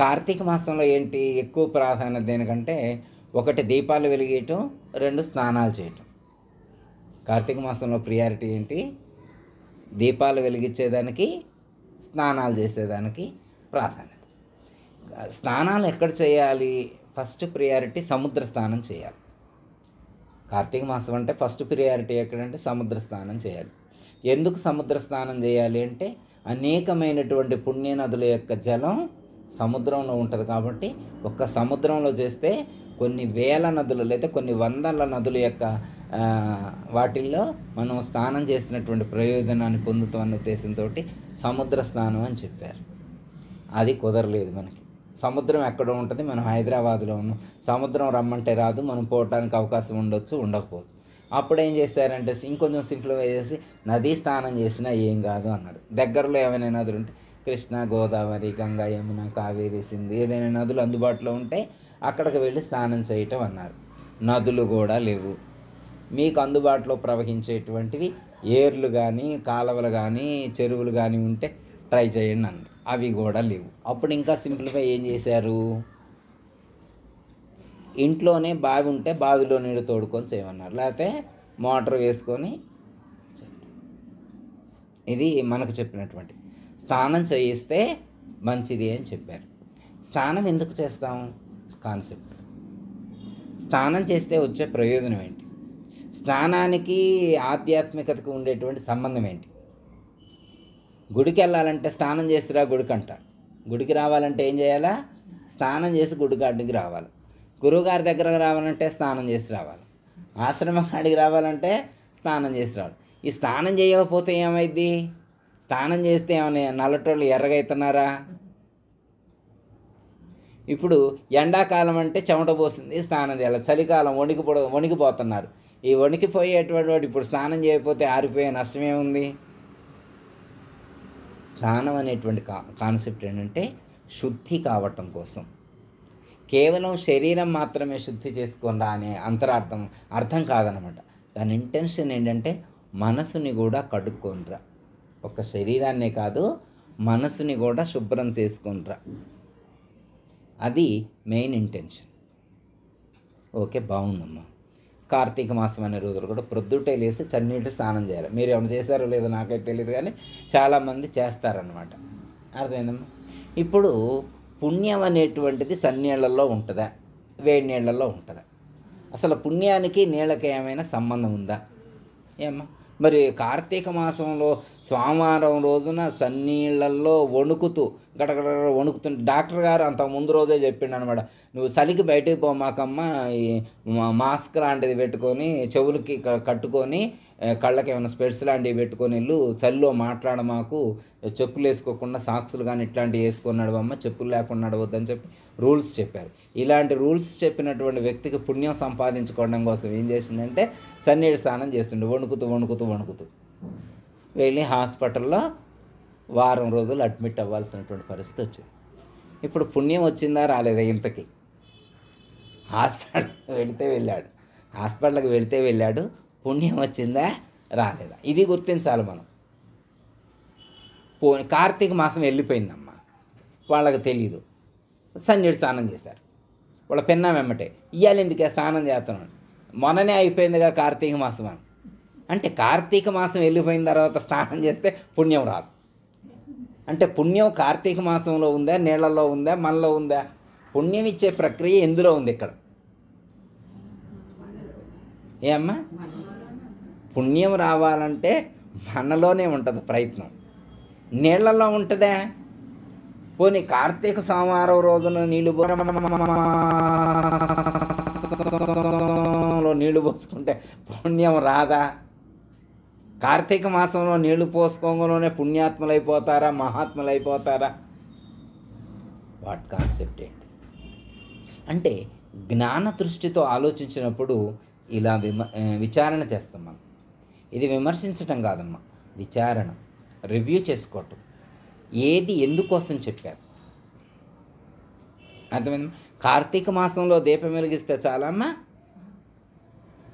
కార్తీక మాసంలో ఏంటి ఎక్కువ ప్రాధాన్యత దేనికంటే ఒకటి దీపాలు వెలిగేయటం రెండు స్నానాలు చేయటం కార్తీక మాసంలో ప్రియారిటీ ఏంటి దీపాలు వెలిగించేదానికి స్నానాలు చేసేదానికి ప్రాధాన్యత స్నానాలు ఎక్కడ చేయాలి ఫస్ట్ ప్రియారిటీ సముద్ర స్నానం చేయాలి కార్తీక మాసం అంటే ఫస్ట్ ప్రియారిటీ ఎక్కడంటే సముద్ర స్నానం చేయాలి ఎందుకు సముద్ర స్నానం చేయాలి అంటే అనేకమైనటువంటి పుణ్యనదుల యొక్క జలం సముద్రంలో ఉంటుంది కాబట్టి ఒక్క సముద్రంలో చేస్తే కొన్ని వేల నదులు లేదా కొన్ని వందల నదుల యొక్క వాటిల్లో మనం స్నానం చేసినటువంటి ప్రయోజనాన్ని అన్న ఉద్దేశంతో సముద్ర స్నానం అని చెప్పారు అది కుదరలేదు మనకి సముద్రం ఎక్కడ ఉంటుంది మనం హైదరాబాద్లో ఉన్నాం సముద్రం రమ్మంటే రాదు మనం పోవటానికి అవకాశం ఉండొచ్చు ఉండకపోవచ్చు అప్పుడు ఏం చేశారంటే ఇంకొంచెం సింప్లిఫై చేసి నదీ స్నానం చేసినా ఏం కాదు అన్నాడు దగ్గరలో ఏమైనా నదులు ఉంటే కృష్ణ గోదావరి గంగా యమున కావేరి సింధు ఏదైనా నదులు అందుబాటులో ఉంటే అక్కడికి వెళ్ళి స్నానం చేయటం అన్నారు నదులు కూడా లేవు మీకు అందుబాటులో ప్రవహించేటువంటివి ఏర్లు కానీ కాలువలు కానీ చెరువులు కానీ ఉంటే ట్రై చేయండి అన్నారు అవి కూడా లేవు అప్పుడు ఇంకా సింప్లిఫై ఏం చేశారు ఇంట్లోనే బావి ఉంటే బావిలో నీళ్ళు తోడుకొని చేయమన్నారు లేకపోతే మోటార్ వేసుకొని ఇది మనకు చెప్పినటువంటి స్నానం చేయిస్తే మంచిది అని చెప్పారు స్నానం ఎందుకు చేస్తాం కాన్సెప్ట్ స్నానం చేస్తే వచ్చే ప్రయోజనం ఏంటి స్నానానికి ఆధ్యాత్మికతకు ఉండేటువంటి సంబంధం ఏంటి గుడికి వెళ్ళాలంటే స్నానం చేస్తురా గుడికి అంటారు గుడికి రావాలంటే ఏం చేయాలా స్నానం చేసి గుడికాడికి రావాలి గురువుగారి దగ్గరకు రావాలంటే స్నానం చేసి రావాలి ఆశ్రమ కాడికి రావాలంటే స్నానం చేసి రావాలి ఈ స్నానం చేయకపోతే ఏమైద్ది స్నానం చేస్తే ఏమైనా నల్లటోళ్ళు ఎర్రగైతున్నారా ఇప్పుడు ఎండాకాలం అంటే చెమట పోసింది స్నానం చేయాలి చలికాలం వణికి వణికిపోతున్నారు ఈ వణికిపోయేటువంటి వాడు ఇప్పుడు స్నానం చేయకపోతే ఆరిపోయే నష్టమే ఉంది స్నానం అనేటువంటి కా కాన్సెప్ట్ ఏంటంటే శుద్ధి కావటం కోసం కేవలం శరీరం మాత్రమే శుద్ధి చేసుకుందా అనే అంతరార్థం అర్థం కాదనమాట దాని ఇంటెన్షన్ ఏంటంటే మనసుని కూడా కడుక్కొనిరా ఒక శరీరాన్నే కాదు మనసుని కూడా శుభ్రం చేసుకుంటారా అది మెయిన్ ఇంటెన్షన్ ఓకే బాగుందమ్మా కార్తీక మాసం అనే రోజులు కూడా ప్రొద్దుటే లేసి చన్నీటి స్నానం చేయాలి మీరు ఏమైనా చేశారో లేదో నాకైతే తెలియదు కానీ చాలామంది చేస్తారనమాట అర్థమైందమ్మా ఇప్పుడు పుణ్యం అనేటువంటిది సన్నీళ్లలో ఉంటుందా వేడి నీళ్లలో ఉంటుందా అసలు పుణ్యానికి నీళ్ళకి ఏమైనా సంబంధం ఉందా ఏమ్మా మరి కార్తీక మాసంలో సోమవారం రోజున సన్నీళ్ళల్లో వణుకుతూ గడగడ వణుకుతుంటే డాక్టర్ గారు అంత ముందు రోజే చెప్పిండు అనమాట నువ్వు చలికి బయటకు పోమాకమ్మ ఈ మాస్క్ లాంటిది పెట్టుకొని చెవులకి కట్టుకొని కళ్ళకి ఏమైనా స్పెట్స్ లాంటివి పెట్టుకొని వెళ్ళు చలిలో మాట్లాడమాకు చెప్పులు వేసుకోకుండా సాక్సులు కానీ ఇట్లాంటివి వేసుకొని నడవమ్మా చెప్పులు లేకుండా అని చెప్పి రూల్స్ చెప్పారు ఇలాంటి రూల్స్ చెప్పినటువంటి వ్యక్తికి పుణ్యం సంపాదించుకోవడం కోసం ఏం చేసిందంటే సన్నీటి స్నానం చేస్తుండే వణుకుతూ వణుకుతూ వణుకుతూ వెళ్ళి హాస్పిటల్లో వారం రోజులు అడ్మిట్ అవ్వాల్సినటువంటి పరిస్థితి వచ్చింది ఇప్పుడు పుణ్యం వచ్చిందా రాలేదా ఇంతకి హాస్పిటల్ వెళితే వెళ్ళాడు హాస్పిటల్కి వెళితే వెళ్ళాడు పుణ్యం వచ్చిందా రాలేదా ఇది గుర్తించాలి మనం పో కార్తీక మాసం వెళ్ళిపోయిందమ్మ వాళ్ళకి తెలియదు సంజయుడు స్నానం చేశారు వాళ్ళ పెన్నా వెమ్మటే ఇవాళ ఎందుకే స్నానం చేస్తున్నాడు మొన్ననే అయిపోయిందిగా కార్తీక మాసం అని అంటే కార్తీక మాసం వెళ్ళిపోయిన తర్వాత స్నానం చేస్తే పుణ్యం రాదు అంటే పుణ్యం కార్తీక మాసంలో ఉందా నీళ్ళల్లో ఉందా మనలో ఉందా పుణ్యం ఇచ్చే ప్రక్రియ ఎందులో ఉంది ఇక్కడ ఏమ్మా పుణ్యం రావాలంటే మనలోనే ఉంటుంది ప్రయత్నం నీళ్లలో ఉంటుందా పోనీ కార్తీక సోమవారం రోజున నీళ్లు లో నీళ్లు పోసుకుంటే పుణ్యం రాదా కార్తీక మాసంలో నీళ్లు పోసుకోగానే పుణ్యాత్మలు అయిపోతారా మహాత్ములు అయిపోతారా వాట్ కాన్సెప్ట్ ఏంటి అంటే జ్ఞాన దృష్టితో ఆలోచించినప్పుడు ఇలా విమ విచారణ చేస్తాం మనం ఇది విమర్శించటం కాదమ్మా విచారణ రివ్యూ చేసుకోవటం ఏది ఎందుకోసం చెప్పారు అర్థమైంది కార్తీక మాసంలో దీపం వెలిగిస్తే చాలమ్మా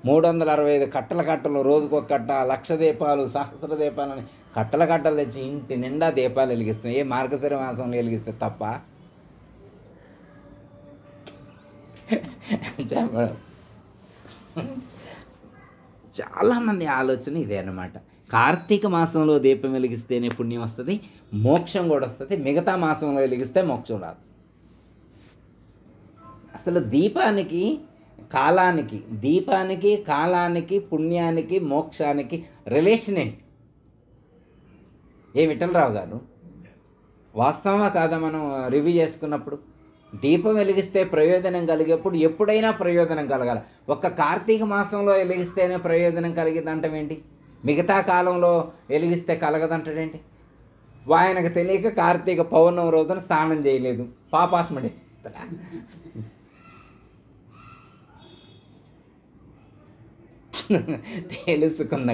మూడు వందల అరవై ఐదు కట్టల కట్టలు రోజుకొక కట్ట లక్ష దీపాలు సహస్ర దీపాలు అని కట్టల కట్టలు తెచ్చి ఇంటి నిండా దీపాలు వెలిగిస్తాం ఏ మార్గశిర మాసంలో వెలిగిస్తే తప్ప చెప్పడం చాలామంది ఆలోచన ఇదే అనమాట కార్తీక మాసంలో దీపం వెలిగిస్తేనే పుణ్యం వస్తుంది మోక్షం కూడా వస్తుంది మిగతా మాసంలో వెలిగిస్తే మోక్షం రాదు అసలు దీపానికి కాలానికి దీపానికి కాలానికి పుణ్యానికి మోక్షానికి రిలేషన్ ఏంటి ఏ విఠలరావు గారు వాస్తవమా కాదా మనం రివ్యూ చేసుకున్నప్పుడు దీపం వెలిగిస్తే ప్రయోజనం కలిగేప్పుడు ఎప్పుడైనా ప్రయోజనం కలగాలి ఒక్క కార్తీక మాసంలో వెలిగిస్తేనే ప్రయోజనం కలిగిందంటం ఏంటి మిగతా కాలంలో వెలిగిస్తే కలగదంటాడేంటి ఆయనకు తెలియక కార్తీక పౌర్ణమి రోజున స్నానం చేయలేదు పాపాత్ముడే తెలుసుకున్న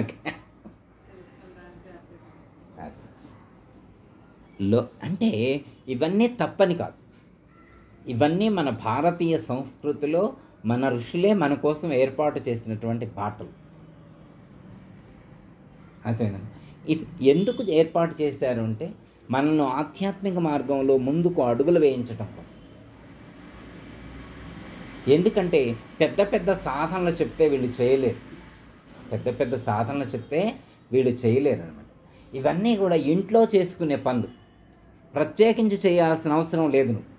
లో అంటే ఇవన్నీ తప్పని కాదు ఇవన్నీ మన భారతీయ సంస్కృతిలో మన ఋషులే మన కోసం ఏర్పాటు చేసినటువంటి పాటలు అంతేనా ఇది ఎందుకు ఏర్పాటు చేశారు అంటే మనల్ని ఆధ్యాత్మిక మార్గంలో ముందుకు అడుగులు వేయించడం కోసం ఎందుకంటే పెద్ద పెద్ద సాధనలు చెప్తే వీళ్ళు చేయలేరు పెద్ద పెద్ద సాధనలు చెప్తే వీళ్ళు చేయలేరు అనమాట ఇవన్నీ కూడా ఇంట్లో చేసుకునే పనులు ప్రత్యేకించి చేయాల్సిన అవసరం లేదు నువ్వు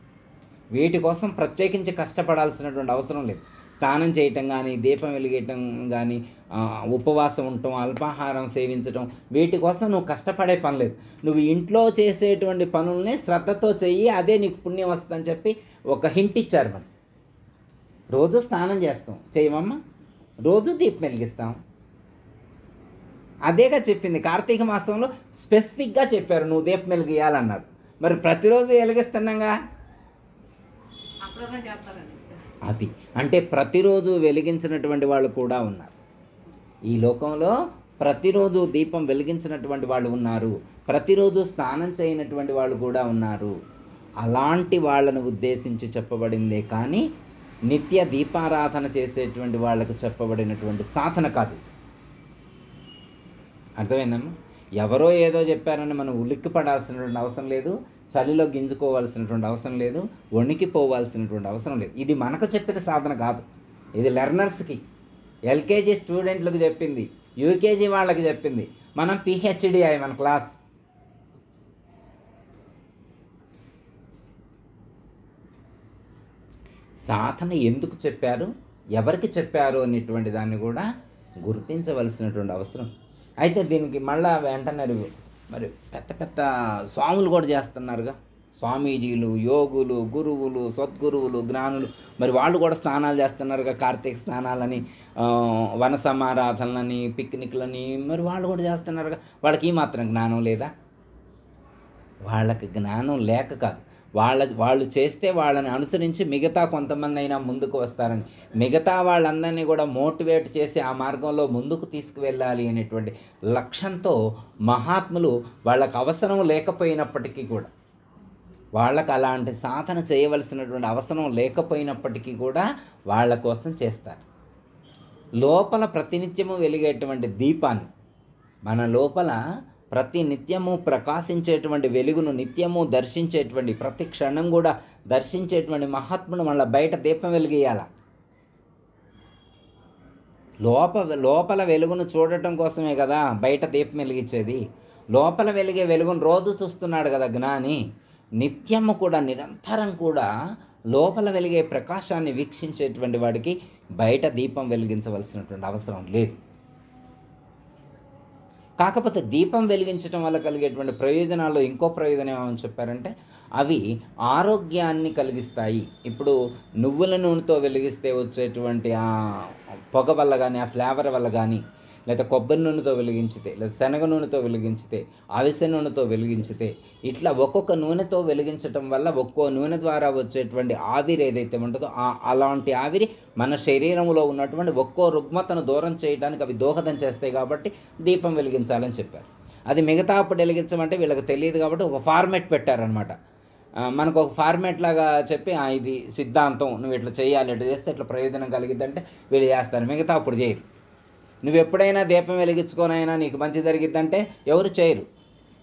వీటి కోసం ప్రత్యేకించి కష్టపడాల్సినటువంటి అవసరం లేదు స్నానం చేయటం కానీ దీపం వెలిగేయటం కానీ ఉపవాసం ఉండటం అల్పాహారం సేవించటం వీటి కోసం నువ్వు కష్టపడే పని లేదు నువ్వు ఇంట్లో చేసేటువంటి పనుల్ని శ్రద్ధతో చెయ్యి అదే నీకు పుణ్యం వస్తుందని చెప్పి ఒక హింట్ ఇచ్చారు మనం రోజు స్నానం చేస్తాం చేయమమ్మా రోజు దీపం వెలిగిస్తాం అదేగా చెప్పింది కార్తీక మాసంలో స్పెసిఫిక్గా చెప్పారు నువ్వు దీపం వెలిగియాలన్నారు మరి ప్రతిరోజు వెలిగిస్తున్నాగా అది అంటే ప్రతిరోజు వెలిగించినటువంటి వాళ్ళు కూడా ఉన్నారు ఈ లోకంలో ప్రతిరోజు దీపం వెలిగించినటువంటి వాళ్ళు ఉన్నారు ప్రతిరోజు స్నానం చేయనటువంటి వాళ్ళు కూడా ఉన్నారు అలాంటి వాళ్ళను ఉద్దేశించి చెప్పబడిందే కానీ నిత్య దీపారాధన చేసేటువంటి వాళ్ళకు చెప్పబడినటువంటి సాధన కాదు అర్థమైందమ్మా ఎవరో ఏదో చెప్పారని మనం ఉలిక్కి పడాల్సినటువంటి అవసరం లేదు చలిలో గింజుకోవాల్సినటువంటి అవసరం లేదు వణికిపోవాల్సినటువంటి అవసరం లేదు ఇది మనకు చెప్పిన సాధన కాదు ఇది లెర్నర్స్కి ఎల్కేజీ స్టూడెంట్లకు చెప్పింది యూకేజీ వాళ్ళకి చెప్పింది మనం పిహెచ్డి అయ్యి మన క్లాస్ సాధన ఎందుకు చెప్పారు ఎవరికి చెప్పారు అనేటువంటి దాన్ని కూడా గుర్తించవలసినటువంటి అవసరం అయితే దీనికి మళ్ళా వెంటనే మరి పెద్ద పెద్ద స్వాములు కూడా చేస్తున్నారుగా స్వామీజీలు యోగులు గురువులు సద్గురువులు జ్ఞానులు మరి వాళ్ళు కూడా స్నానాలు చేస్తున్నారుగా కార్తీక స్నానాలని వన సమారాధనలని పిక్నిక్లని మరి వాళ్ళు కూడా చేస్తున్నారుగా వాళ్ళకి మాత్రం జ్ఞానం లేదా వాళ్ళకి జ్ఞానం లేక కాదు వాళ్ళ వాళ్ళు చేస్తే వాళ్ళని అనుసరించి మిగతా కొంతమంది అయినా ముందుకు వస్తారని మిగతా వాళ్ళందరినీ కూడా మోటివేట్ చేసి ఆ మార్గంలో ముందుకు తీసుకువెళ్ళాలి అనేటువంటి లక్ష్యంతో మహాత్ములు వాళ్ళకు అవసరం లేకపోయినప్పటికీ కూడా వాళ్ళకు అలాంటి సాధన చేయవలసినటువంటి అవసరం లేకపోయినప్పటికీ కూడా వాళ్ళ కోసం చేస్తారు లోపల ప్రతినిత్యము వెలిగేటువంటి దీపాన్ని మన లోపల ప్రతి నిత్యము ప్రకాశించేటువంటి వెలుగును నిత్యము దర్శించేటువంటి ప్రతి క్షణం కూడా దర్శించేటువంటి మహాత్ముడు మళ్ళీ బయట దీపం వెలిగేయాల లోప లోపల వెలుగును చూడటం కోసమే కదా బయట దీపం వెలిగించేది లోపల వెలిగే వెలుగును రోజు చూస్తున్నాడు కదా జ్ఞాని నిత్యము కూడా నిరంతరం కూడా లోపల వెలిగే ప్రకాశాన్ని వీక్షించేటువంటి వాడికి బయట దీపం వెలిగించవలసినటువంటి అవసరం లేదు కాకపోతే దీపం వెలిగించడం వల్ల కలిగేటువంటి ప్రయోజనాల్లో ఇంకో ప్రయోజనం ఏమని చెప్పారంటే అవి ఆరోగ్యాన్ని కలిగిస్తాయి ఇప్పుడు నువ్వుల నూనెతో వెలిగిస్తే వచ్చేటువంటి ఆ పొగ వల్ల కానీ ఆ ఫ్లేవర్ వల్ల కానీ లేదా కొబ్బరి నూనెతో వెలిగించితే లేదా శనగ నూనెతో వెలిగించితే అవిసె నూనెతో వెలిగించితే ఇట్లా ఒక్కొక్క నూనెతో వెలిగించటం వల్ల ఒక్కో నూనె ద్వారా వచ్చేటువంటి ఆవిరి ఏదైతే ఉంటుందో అలాంటి ఆవిరి మన శరీరంలో ఉన్నటువంటి ఒక్కో రుగ్మతను దూరం చేయడానికి అవి దోహదం చేస్తాయి కాబట్టి దీపం వెలిగించాలని చెప్పారు అది మిగతా అప్పుడు వెలిగించమంటే వీళ్ళకి తెలియదు కాబట్టి ఒక ఫార్మెట్ పెట్టారనమాట మనకు ఒక ఫార్మేట్ లాగా చెప్పి ఇది సిద్ధాంతం నువ్వు ఇట్లా చేయాలి ఇట్లా చేస్తే ఇట్లా ప్రయోజనం కలిగిద్దంటే వీళ్ళు చేస్తారు మిగతా అప్పుడు చేయరు నువ్వు ఎప్పుడైనా దీపం వెలిగించుకోనైనా నీకు మంచి జరిగిద్దంటే ఎవరు చేయరు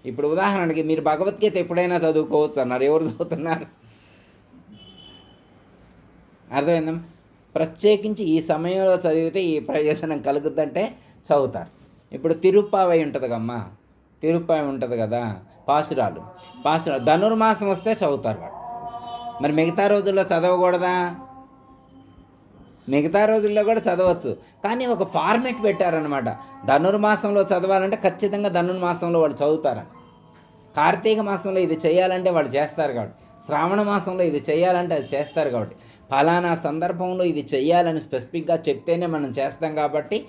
ఇప్పుడు ఉదాహరణకి మీరు భగవద్గీత ఎప్పుడైనా చదువుకోవచ్చు అన్నారు ఎవరు చదువుతున్నారు అర్థమైందా ప్రత్యేకించి ఈ సమయంలో చదివితే ఈ ప్రయోజనం కలుగుద్దంటే చదువుతారు ఇప్పుడు తిరుప్పావై ఉంటుంది కమ్మా తిరుప్పాయి ఉంటుంది కదా పాసురాలు పాసురాలు ధనుర్మాసం వస్తే చదువుతారు వాడు మరి మిగతా రోజుల్లో చదవకూడదా మిగతా రోజుల్లో కూడా చదవచ్చు కానీ ఒక ఫార్మేట్ పెట్టారనమాట ధనుర్మాసంలో చదవాలంటే ఖచ్చితంగా ధనుర్మాసంలో వాళ్ళు చదువుతారు కార్తీక మాసంలో ఇది చేయాలంటే వాళ్ళు చేస్తారు కాబట్టి శ్రావణ మాసంలో ఇది చేయాలంటే అది చేస్తారు కాబట్టి ఫలానా సందర్భంలో ఇది చేయాలని స్పెసిఫిక్గా చెప్తేనే మనం చేస్తాం కాబట్టి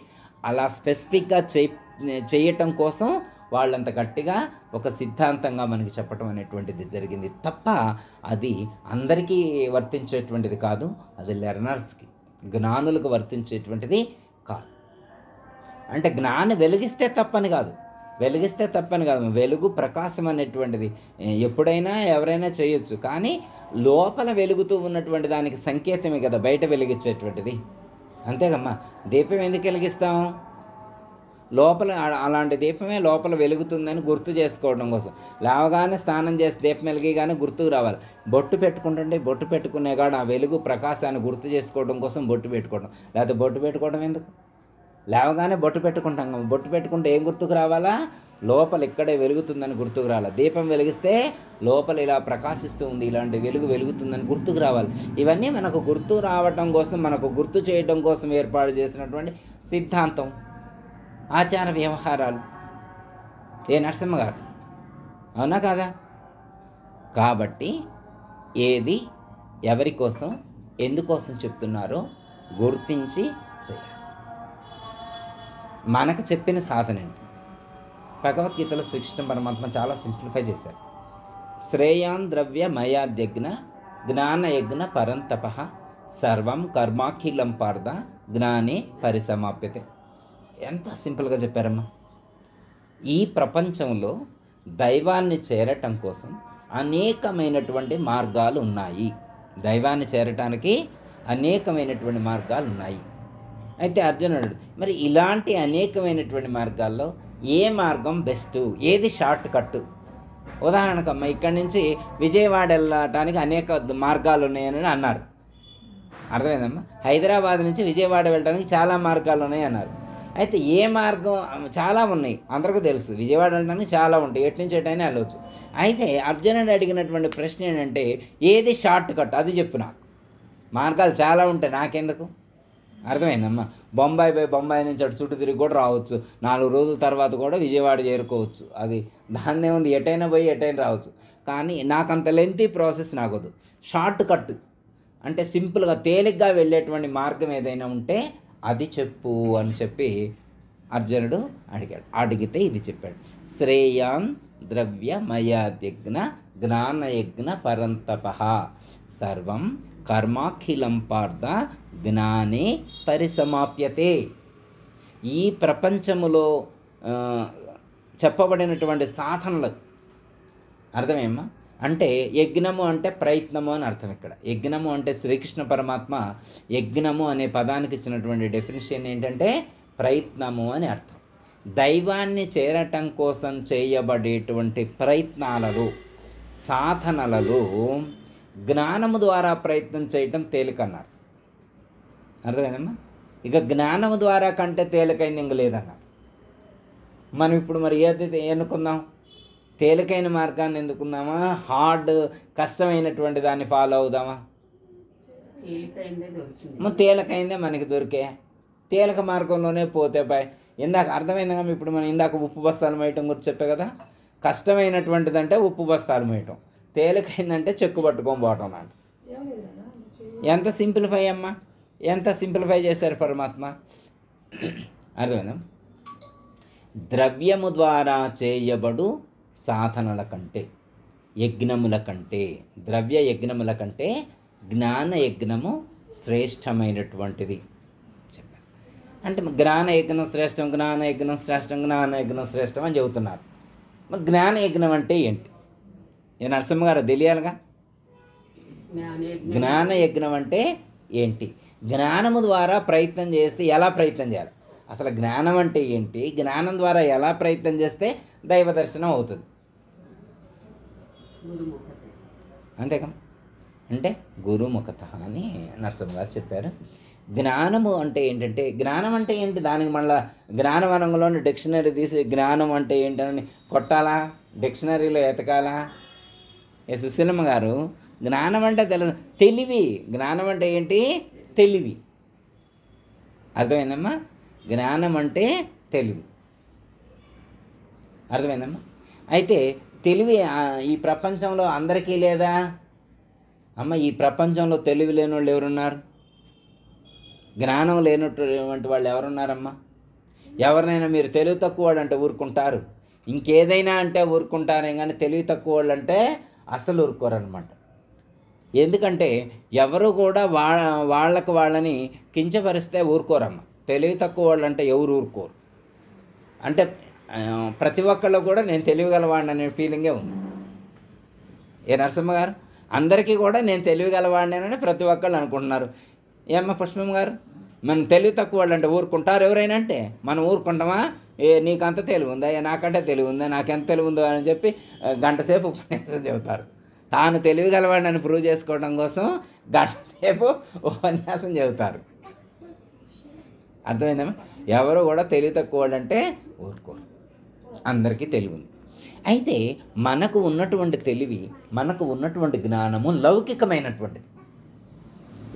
అలా స్పెసిఫిక్గా చేయటం కోసం వాళ్ళంత గట్టిగా ఒక సిద్ధాంతంగా మనకి చెప్పటం అనేటువంటిది జరిగింది తప్ప అది అందరికీ వర్తించేటువంటిది కాదు అది లెర్నర్స్కి జ్ఞానులకు వర్తించేటువంటిది కాదు అంటే జ్ఞానం వెలిగిస్తే తప్పని కాదు వెలిగిస్తే తప్పని కాదు వెలుగు ప్రకాశం అనేటువంటిది ఎప్పుడైనా ఎవరైనా చేయొచ్చు కానీ లోపల వెలుగుతూ ఉన్నటువంటి దానికి సంకేతమే కదా బయట వెలిగించేటువంటిది అంతేగమ్మా దీపం ఎందుకు వెలిగిస్తాం లోపల అలాంటి దీపమే లోపల వెలుగుతుందని గుర్తు చేసుకోవడం కోసం లేవగానే స్నానం చేసి దీపం కానీ గుర్తుకు రావాలి బొట్టు పెట్టుకుంటుంటే బొట్టు పెట్టుకునే కాడ ఆ వెలుగు ప్రకాశాన్ని గుర్తు చేసుకోవడం కోసం బొట్టు పెట్టుకోవడం లేకపోతే బొట్టు పెట్టుకోవడం ఎందుకు లేవగానే బొట్టు పెట్టుకుంటాం బొట్టు పెట్టుకుంటే ఏం గుర్తుకు రావాలా లోపల ఇక్కడే వెలుగుతుందని గుర్తుకు రావాలి దీపం వెలిగిస్తే లోపల ఇలా ప్రకాశిస్తూ ఉంది ఇలాంటి వెలుగు వెలుగుతుందని గుర్తుకు రావాలి ఇవన్నీ మనకు గుర్తు రావటం కోసం మనకు గుర్తు చేయడం కోసం ఏర్పాటు చేసినటువంటి సిద్ధాంతం ఆచార వ్యవహారాలు ఏ నరసింహగారు అవునా కాదా కాబట్టి ఏది ఎవరి కోసం ఎందుకోసం చెప్తున్నారో గుర్తించి చేయాలి మనకు చెప్పిన సాధన ఏంటి భగవద్గీతలో శ్రీకృష్ణ పరమాత్మ చాలా సింప్లిఫై చేశారు శ్రేయాన్ ద్రవ్య మయాద్యజ్ఞ జ్ఞానయజ్ఞ పరంతప సర్వం కర్మాఖిలం పార్ద జ్ఞానే పరిసమాప్యతే ఎంత సింపుల్గా చెప్పారమ్మా ఈ ప్రపంచంలో దైవాన్ని చేరటం కోసం అనేకమైనటువంటి మార్గాలు ఉన్నాయి దైవాన్ని చేరటానికి అనేకమైనటువంటి మార్గాలు ఉన్నాయి అయితే అర్జునుడు మరి ఇలాంటి అనేకమైనటువంటి మార్గాల్లో ఏ మార్గం బెస్ట్ ఏది షార్ట్ కట్ ఉదాహరణకు అమ్మ ఇక్కడి నుంచి విజయవాడ వెళ్ళటానికి అనేక మార్గాలు ఉన్నాయని అన్నారు అర్థమైందమ్మా హైదరాబాద్ నుంచి విజయవాడ వెళ్ళడానికి చాలా మార్గాలు ఉన్నాయి అన్నారు అయితే ఏ మార్గం చాలా ఉన్నాయి అందరికీ తెలుసు విజయవాడ వెళ్ళడానికి చాలా ఉంటాయి ఎటు నుంచి ఎటైనా వెళ్ళవచ్చు అయితే అర్జునుడు అడిగినటువంటి ప్రశ్న ఏంటంటే ఏది షార్ట్ కట్ అది చెప్పు నాకు మార్గాలు చాలా ఉంటాయి నాకెందుకు అర్థమైందమ్మా బొంబాయి పోయి బొంబాయి నుంచి అటు చుట్టూ తిరిగి కూడా రావచ్చు నాలుగు రోజుల తర్వాత కూడా విజయవాడ చేరుకోవచ్చు అది దాన్నే ఉంది ఎటైనా పోయి ఎటైనా రావచ్చు కానీ నాకు అంత లెంతీ ప్రాసెస్ నాకు షార్ట్ కట్ అంటే సింపుల్గా తేలిగ్గా వెళ్ళేటువంటి మార్గం ఏదైనా ఉంటే అది చెప్పు అని చెప్పి అర్జునుడు అడిగాడు అడిగితే ఇది చెప్పాడు శ్రేయాన్ ద్రవ్య మయాద్యజ్ఞ జ్ఞానయజ్ఞ పరంతప సర్వం కర్మాఖిలం పార్థ జ్ఞానే పరిసమాప్యతే ఈ ప్రపంచములో చెప్పబడినటువంటి సాధనలు అర్థమేమ్మా అంటే యజ్ఞము అంటే ప్రయత్నము అని అర్థం ఇక్కడ యజ్ఞము అంటే శ్రీకృష్ణ పరమాత్మ యజ్ఞము అనే పదానికి ఇచ్చినటువంటి డెఫినేషన్ ఏంటంటే ప్రయత్నము అని అర్థం దైవాన్ని చేరటం కోసం చేయబడేటువంటి ప్రయత్నాలలో సాధనలలో జ్ఞానము ద్వారా ప్రయత్నం చేయటం తేలికన్నారు అర్థమైందమ్మా ఇక జ్ఞానము ద్వారా కంటే తేలికైంది ఇంక లేదన్నారు మనం ఇప్పుడు మరి ఏదైతే అనుకుందాం తేలికైన మార్గాన్ని ఎందుకుందామా హార్డ్ కష్టమైనటువంటి దాన్ని ఫాలో అవుదామా తేలికైందే మనకి దొరికే తేలిక మార్గంలోనే పోతే బాయ్ ఇందాక కదా ఇప్పుడు మనం ఇందాక ఉప్పు బస్తాలు మేయటం గురించి చెప్పే కదా కష్టమైనటువంటిదంటే ఉప్పు బస్తాలు మేయటం తేలికైందంటే చెక్కు పట్టుకొని పోవటం లాంటి ఎంత సింప్లిఫై అమ్మా ఎంత సింప్లిఫై చేశారు పరమాత్మ అర్థమైందా ద్రవ్యము ద్వారా చేయబడు సాధనల కంటే యజ్ఞముల కంటే ద్రవ్య యజ్ఞముల కంటే జ్ఞాన యజ్ఞము శ్రేష్టమైనటువంటిది అంటే జ్ఞాన యజ్ఞం శ్రేష్టం జ్ఞాన యజ్ఞం శ్రేష్టం జ్ఞాన యజ్ఞం శ్రేష్టం అని చెబుతున్నారు మరి జ్ఞాన యజ్ఞం అంటే ఏంటి ఏ నరసింహగారు తెలియాలిగా జ్ఞాన యజ్ఞం అంటే ఏంటి జ్ఞానము ద్వారా ప్రయత్నం చేస్తే ఎలా ప్రయత్నం చేయాలి అసలు జ్ఞానం అంటే ఏంటి జ్ఞానం ద్వారా ఎలా ప్రయత్నం చేస్తే దైవ దర్శనం అవుతుంది అంతే కదా అంటే గురుముఖత అని నరసింహగారు చెప్పారు జ్ఞానము అంటే ఏంటంటే జ్ఞానం అంటే ఏంటి దానికి మళ్ళీ జ్ఞానవనంలోని డిక్షనరీ తీసి జ్ఞానం అంటే ఏంటని కొట్టాలా డిక్షనరీలో ఎతకాలా ఏ సుశీలమ్మ గారు జ్ఞానం అంటే తెలియదు తెలివి జ్ఞానం అంటే ఏంటి తెలివి అర్థమైందమ్మా జ్ఞానం అంటే తెలివి అర్థమైందమ్మా అయితే తెలివి ఈ ప్రపంచంలో అందరికీ లేదా అమ్మ ఈ ప్రపంచంలో తెలివి లేని వాళ్ళు ఎవరున్నారు జ్ఞానం లేనటువంటి వాళ్ళు ఎవరున్నారమ్మా ఎవరినైనా మీరు తెలివి తక్కువ వాళ్ళు అంటే ఊరుకుంటారు ఇంకేదైనా అంటే ఊరుకుంటారే కానీ తెలివి తక్కువ వాళ్ళు అంటే అసలు ఊరుకోరనమాట ఎందుకంటే ఎవరు కూడా వాళ్ళ వాళ్ళకు వాళ్ళని కించపరిస్తే ఊరుకోరమ్మ తెలివి తక్కువ వాళ్ళు అంటే ఎవరు ఊరుకోరు అంటే ప్రతి ఒక్కళ్ళు కూడా నేను తెలియగలవాడిని అనే ఫీలింగే ఉంది ఏ నరసింహ గారు అందరికీ కూడా నేను తెలియగలవాడినని ప్రతి ఒక్కళ్ళు అనుకుంటున్నారు ఏమ్మ పుష్పం గారు మనం తెలివి తక్కువ వాళ్ళు అంటే ఊరుకుంటారు ఎవరైనా అంటే మనం ఊరుకుంటామా ఏ నీకంత తెలివి ఉందా ఏ నాకంటే తెలివి ఉందా నాకెంత తెలివి ఉందో అని చెప్పి గంటసేపు ఉపన్యాసం చెబుతారు తాను తెలివి గలవాడిని ప్రూవ్ చేసుకోవడం కోసం గంటసేపు ఉపన్యాసం చెబుతారు అర్థమైందమ్మా ఎవరు కూడా తెలివి తక్కువ వాళ్ళు అంటే ఊరుకోరు అందరికీ తెలివి అయితే మనకు ఉన్నటువంటి తెలివి మనకు ఉన్నటువంటి జ్ఞానము లౌకికమైనటువంటిది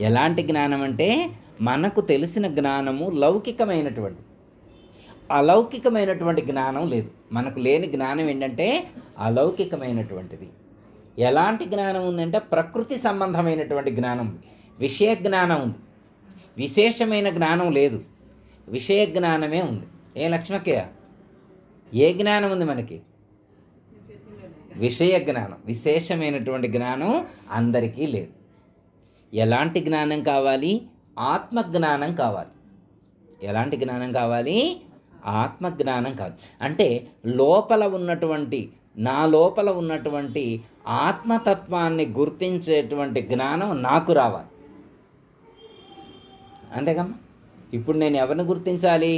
ఎలాంటి జ్ఞానం అంటే మనకు తెలిసిన జ్ఞానము లౌకికమైనటువంటిది అలౌకికమైనటువంటి జ్ఞానం లేదు మనకు లేని జ్ఞానం ఏంటంటే అలౌకికమైనటువంటిది ఎలాంటి జ్ఞానం ఉందంటే ప్రకృతి సంబంధమైనటువంటి జ్ఞానం ఉంది విషయ జ్ఞానం ఉంది విశేషమైన జ్ఞానం లేదు విషయ జ్ఞానమే ఉంది ఏ లక్ష్మకయ్య ఏ జ్ఞానం ఉంది మనకి విషయ జ్ఞానం విశేషమైనటువంటి జ్ఞానం అందరికీ లేదు ఎలాంటి జ్ఞానం కావాలి ఆత్మ జ్ఞానం కావాలి ఎలాంటి జ్ఞానం కావాలి ఆత్మ జ్ఞానం కావాలి అంటే లోపల ఉన్నటువంటి నా లోపల ఉన్నటువంటి ఆత్మతత్వాన్ని గుర్తించేటువంటి జ్ఞానం నాకు రావాలి అంతేకమ్మా ఇప్పుడు నేను ఎవరిని గుర్తించాలి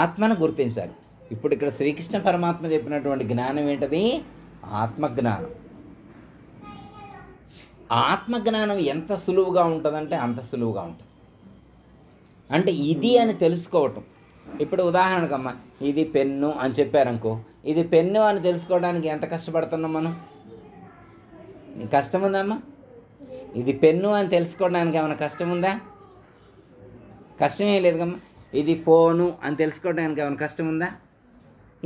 ఆత్మను గుర్తించాలి ఇప్పుడు ఇక్కడ శ్రీకృష్ణ పరమాత్మ చెప్పినటువంటి జ్ఞానం ఏంటది ఆత్మజ్ఞానం ఆత్మజ్ఞానం ఎంత సులువుగా ఉంటుందంటే అంత సులువుగా ఉంటుంది అంటే ఇది అని తెలుసుకోవటం ఇప్పుడు ఉదాహరణకమ్మ ఇది పెన్ను అని చెప్పారనుకో ఇది పెన్ను అని తెలుసుకోవడానికి ఎంత కష్టపడుతున్నాం మనం కష్టం అమ్మా ఇది పెన్ను అని తెలుసుకోవడానికి ఏమైనా కష్టం ఉందా కష్టమే లేదుగమ్మా ఇది ఫోను అని తెలుసుకోవడానికి ఏమైనా కష్టం ఉందా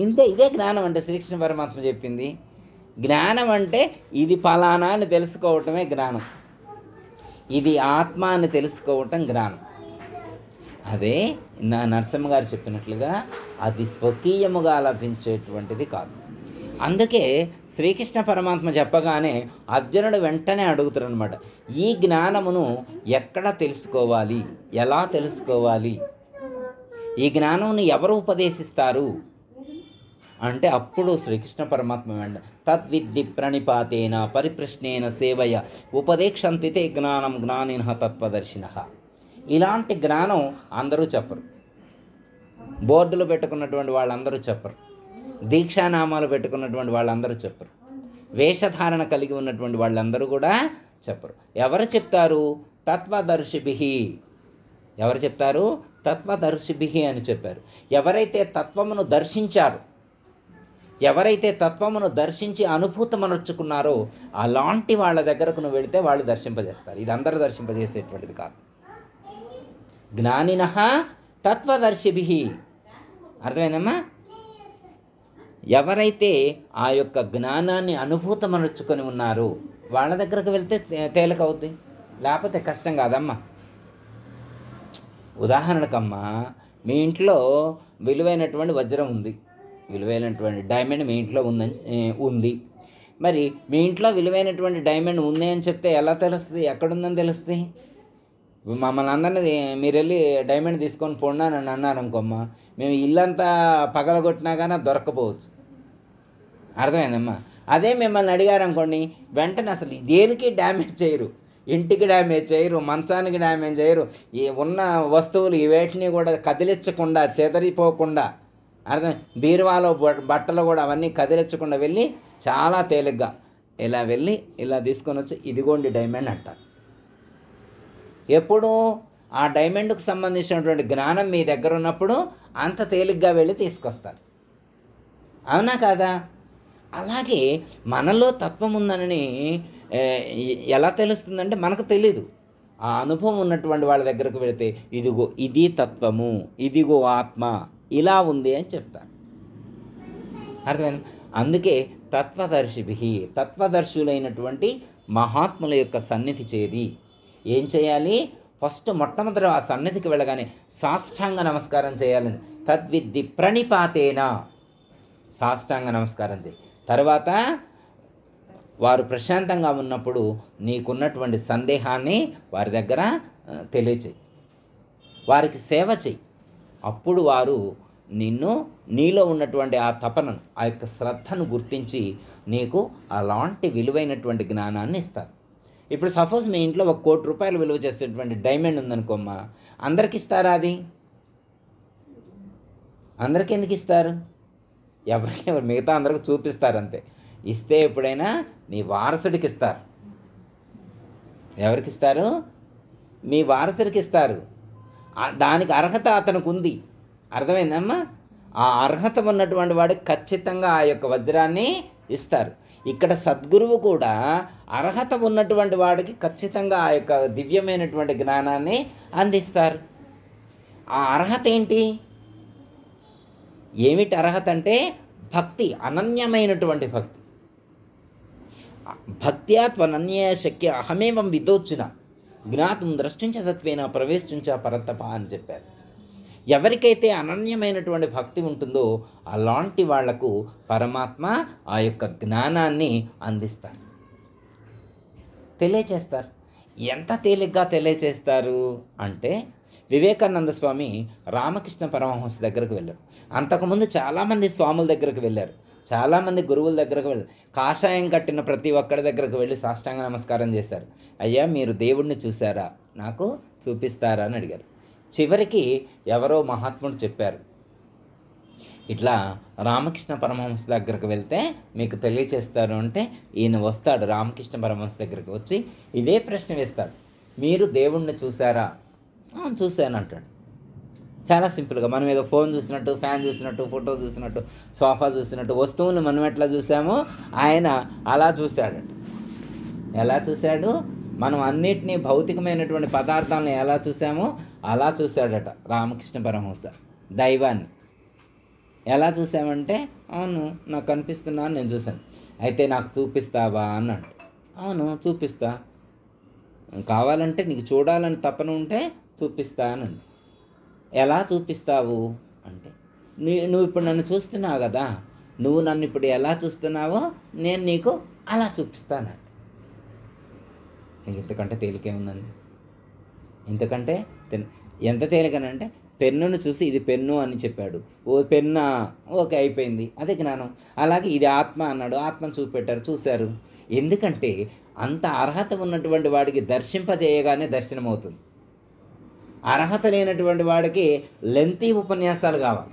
ఇంతే ఇదే జ్ఞానం అంటే శ్రీకృష్ణ పరమాత్మ చెప్పింది జ్ఞానం అంటే ఇది ఫలానా అని తెలుసుకోవటమే జ్ఞానం ఇది ఆత్మ అని తెలుసుకోవటం జ్ఞానం అదే నా నరసింహగారు చెప్పినట్లుగా అది స్వకీయముగా లభించేటువంటిది కాదు అందుకే శ్రీకృష్ణ పరమాత్మ చెప్పగానే అర్జునుడు వెంటనే అడుగుతారనమాట ఈ జ్ఞానమును ఎక్కడ తెలుసుకోవాలి ఎలా తెలుసుకోవాలి ఈ జ్ఞానాన్ని ఎవరు ఉపదేశిస్తారు అంటే అప్పుడు శ్రీకృష్ణ పరమాత్మ వెంట తద్విద్ది ప్రణిపాతేన పరిప్రశ్నేన సేవయ ఉపదేక్షంతితే జ్ఞానం జ్ఞానిన తత్వదర్శిన ఇలాంటి జ్ఞానం అందరూ చెప్పరు బోర్డులు పెట్టుకున్నటువంటి వాళ్ళందరూ చెప్పరు దీక్షానామాలు పెట్టుకున్నటువంటి వాళ్ళందరూ చెప్పరు వేషధారణ కలిగి ఉన్నటువంటి వాళ్ళందరూ కూడా చెప్పరు ఎవరు చెప్తారు తత్వదర్శిభి ఎవరు చెప్తారు తత్వదర్శిభి అని చెప్పారు ఎవరైతే తత్వమును దర్శించారు ఎవరైతే తత్వమును దర్శించి అనుభూతమనర్చుకున్నారో అలాంటి వాళ్ళ దగ్గరకు నువ్వు వెళితే వాళ్ళు దర్శింపజేస్తారు ఇది అందరూ దర్శింపజేసేటువంటిది కాదు జ్ఞానిన తత్వదర్శిభి అర్థమైందమ్మా ఎవరైతే ఆ యొక్క జ్ఞానాన్ని అనుభూతమనర్చుకొని ఉన్నారో వాళ్ళ దగ్గరకు వెళ్తే తేలికవుద్ది లేకపోతే కష్టం కాదమ్మా ఉదాహరణకమ్మా మీ ఇంట్లో విలువైనటువంటి వజ్రం ఉంది విలువైనటువంటి డైమండ్ మీ ఇంట్లో ఉందని ఉంది మరి మీ ఇంట్లో విలువైనటువంటి డైమండ్ ఉంది అని చెప్తే ఎలా తెలుస్తుంది ఎక్కడుందని తెలుస్తుంది మమ్మల్ని అందరినీ మీరు వెళ్ళి డైమండ్ తీసుకొని పోండానని అన్నాను అనుకోమ్మా మేము ఇల్లంతా పగలగొట్టినా కానీ దొరకపోవచ్చు అర్థమైందమ్మా అదే మిమ్మల్ని అడిగారు అనుకోండి వెంటనే అసలు దేనికి డ్యామేజ్ చేయరు ఇంటికి డ్యామేజ్ చేయరు మంచానికి డ్యామేజ్ చేయరు ఈ ఉన్న వస్తువులు వేటిని కూడా కదిలించకుండా చెదరిపోకుండా అర్థం బీరువాలో బట్టలు కూడా అవన్నీ కదిలించకుండా వెళ్ళి చాలా తేలిగ్గా ఇలా వెళ్ళి ఇలా తీసుకొని వచ్చి ఇదిగోండి డైమండ్ అంట ఎప్పుడు ఆ డైమండ్కు సంబంధించినటువంటి జ్ఞానం మీ దగ్గర ఉన్నప్పుడు అంత తేలిగ్గా వెళ్ళి తీసుకొస్తారు అవునా కాదా అలాగే మనలో తత్వం ఉందని ఎలా తెలుస్తుందంటే మనకు తెలీదు ఆ అనుభవం ఉన్నటువంటి వాళ్ళ దగ్గరకు వెళితే ఇదిగో ఇది తత్వము ఇదిగో ఆత్మ ఇలా ఉంది అని చెప్తారు అర్థమైంది అందుకే తత్వదర్శిభి తత్వదర్శులైనటువంటి మహాత్ముల యొక్క సన్నిధి చేది ఏం చేయాలి ఫస్ట్ మొట్టమొదటి ఆ సన్నిధికి వెళ్ళగానే సాష్టాంగ నమస్కారం చేయాలని తద్విద్ది ప్రణిపాతేన సాష్టాంగ నమస్కారం చేయి తర్వాత వారు ప్రశాంతంగా ఉన్నప్పుడు నీకున్నటువంటి సందేహాన్ని వారి దగ్గర తెలియచేయి వారికి సేవ చెయ్యి అప్పుడు వారు నిన్ను నీలో ఉన్నటువంటి ఆ తపనను ఆ యొక్క శ్రద్ధను గుర్తించి నీకు అలాంటి విలువైనటువంటి జ్ఞానాన్ని ఇస్తారు ఇప్పుడు సపోజ్ మీ ఇంట్లో ఒక కోటి రూపాయలు విలువ చేసేటువంటి డైమండ్ ఉందనుకోమ్మా అందరికి ఇస్తారా అది అందరికీ ఎందుకు ఇస్తారు ఎవరికి ఎవరు మిగతా అందరికి చూపిస్తారు అంతే ఇస్తే ఎప్పుడైనా నీ వారసుడికి ఇస్తారు ఎవరికి ఇస్తారు మీ వారసుడికి ఇస్తారు దానికి అర్హత అతనికి ఉంది అర్థమైందమ్మా ఆ అర్హత ఉన్నటువంటి వాడు ఖచ్చితంగా ఆ యొక్క వజ్రాన్ని ఇస్తారు ఇక్కడ సద్గురువు కూడా అర్హత ఉన్నటువంటి వాడికి ఖచ్చితంగా ఆ యొక్క దివ్యమైనటువంటి జ్ఞానాన్ని అందిస్తారు ఆ అర్హత ఏంటి ఏమిటి అర్హత అంటే భక్తి అనన్యమైనటువంటి భక్తి భక్త్యా శక్తి శక్య అహమేవం విదోచ్చిన జ్ఞాతం ద్రష్టించ తత్వేన ప్రవేశించ పరతప అని చెప్పారు ఎవరికైతే అనన్యమైనటువంటి భక్తి ఉంటుందో అలాంటి వాళ్లకు పరమాత్మ ఆ యొక్క జ్ఞానాన్ని అందిస్తారు తెలియచేస్తారు ఎంత తేలిగ్గా తెలియచేస్తారు అంటే వివేకానంద స్వామి రామకృష్ణ పరమహంస దగ్గరకు వెళ్ళారు అంతకుముందు చాలామంది స్వాముల దగ్గరకు వెళ్ళారు చాలామంది గురువుల దగ్గరకు వెళ్ళారు కాషాయం కట్టిన ప్రతి ఒక్కరి దగ్గరకు వెళ్ళి సాష్టాంగ నమస్కారం చేశారు అయ్యా మీరు దేవుణ్ణి చూసారా నాకు చూపిస్తారా అని అడిగారు చివరికి ఎవరో మహాత్ముడు చెప్పారు ఇట్లా రామకృష్ణ పరమహంస దగ్గరకు వెళ్తే మీకు తెలియచేస్తారు అంటే ఈయన వస్తాడు రామకృష్ణ పరమహంస దగ్గరకు వచ్చి ఇదే ప్రశ్న వేస్తాడు మీరు దేవుణ్ణి చూసారా చూశాను అంటాడు చాలా సింపుల్గా మనం ఏదో ఫోన్ చూసినట్టు ఫ్యాన్ చూసినట్టు ఫోటో చూసినట్టు సోఫా చూసినట్టు వస్తువులు మనం ఎట్లా చూసామో ఆయన అలా చూశాడట ఎలా చూశాడు మనం అన్నిటినీ భౌతికమైనటువంటి పదార్థాలను ఎలా చూసామో అలా చూశాడట రామకృష్ణ పరమహంస దైవాన్ని ఎలా చూసామంటే అవును నాకు కనిపిస్తున్నా నేను చూశాను అయితే నాకు చూపిస్తావా అన్నాడు అవును చూపిస్తా కావాలంటే నీకు చూడాలని తప్పన ఉంటే చూపిస్తానండి ఎలా చూపిస్తావు అంటే నువ్వు ఇప్పుడు నన్ను చూస్తున్నావు కదా నువ్వు నన్ను ఇప్పుడు ఎలా చూస్తున్నావో నేను నీకు అలా చూపిస్తానండి ఇంతకంటే తేలికేముందండి ఎందుకంటే ఎంత తేలికనంటే పెన్నును చూసి ఇది పెన్ను అని చెప్పాడు ఓ పెన్న ఓకే అయిపోయింది అదే జ్ఞానం అలాగే ఇది ఆత్మ అన్నాడు ఆత్మను చూపెట్టారు చూశారు ఎందుకంటే అంత అర్హత ఉన్నటువంటి వాడికి దర్శింపజేయగానే దర్శనం అవుతుంది అర్హత లేనటువంటి వాడికి లెంతీ ఉపన్యాసాలు కావాలి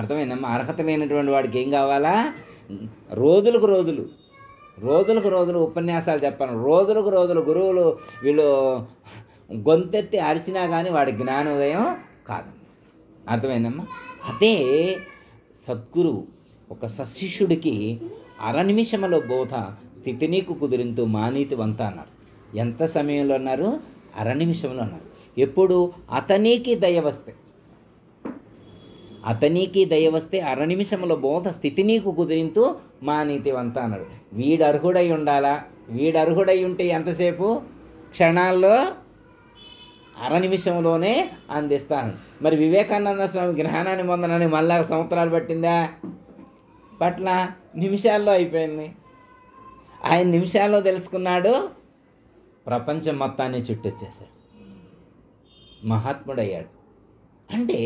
అర్థమైందమ్మా అర్హత లేనటువంటి వాడికి ఏం కావాలా రోజులకు రోజులు రోజులకు రోజులు ఉపన్యాసాలు చెప్పాలి రోజులకు రోజులు గురువులు వీళ్ళు గొంతెత్తి అరిచినా కానీ వాడి జ్ఞానోదయం కాదు అర్థమైందమ్మా అదే సద్గురువు ఒక సశిష్యుడికి అర నిమిషములో బోధ స్థితి నీకు కుదిరింతూ మానీతి వంత అన్నారు ఎంత సమయంలో అన్నారు అర నిమిషంలో అన్నారు ఎప్పుడు అతనికి దయ వస్తే అతనికి దయ వస్తే అర నిమిషంలో బోధ స్థితి నీకు కుదిరింతూ మా మానీతివంత అన్నాడు వీడు అర్హుడై ఉండాలా వీడు అర్హుడై ఉంటే ఎంతసేపు క్షణాల్లో అర నిమిషంలోనే అందిస్తాను మరి వివేకానంద స్వామి జ్ఞానాన్ని పొందనని మళ్ళా సంవత్సరాలు పట్టిందా పట్ల నిమిషాల్లో అయిపోయింది ఆయన నిమిషాల్లో తెలుసుకున్నాడు ప్రపంచం మొత్తాన్ని చుట్టొచ్చేసాడు మహాత్ముడయ్యాడు అంటే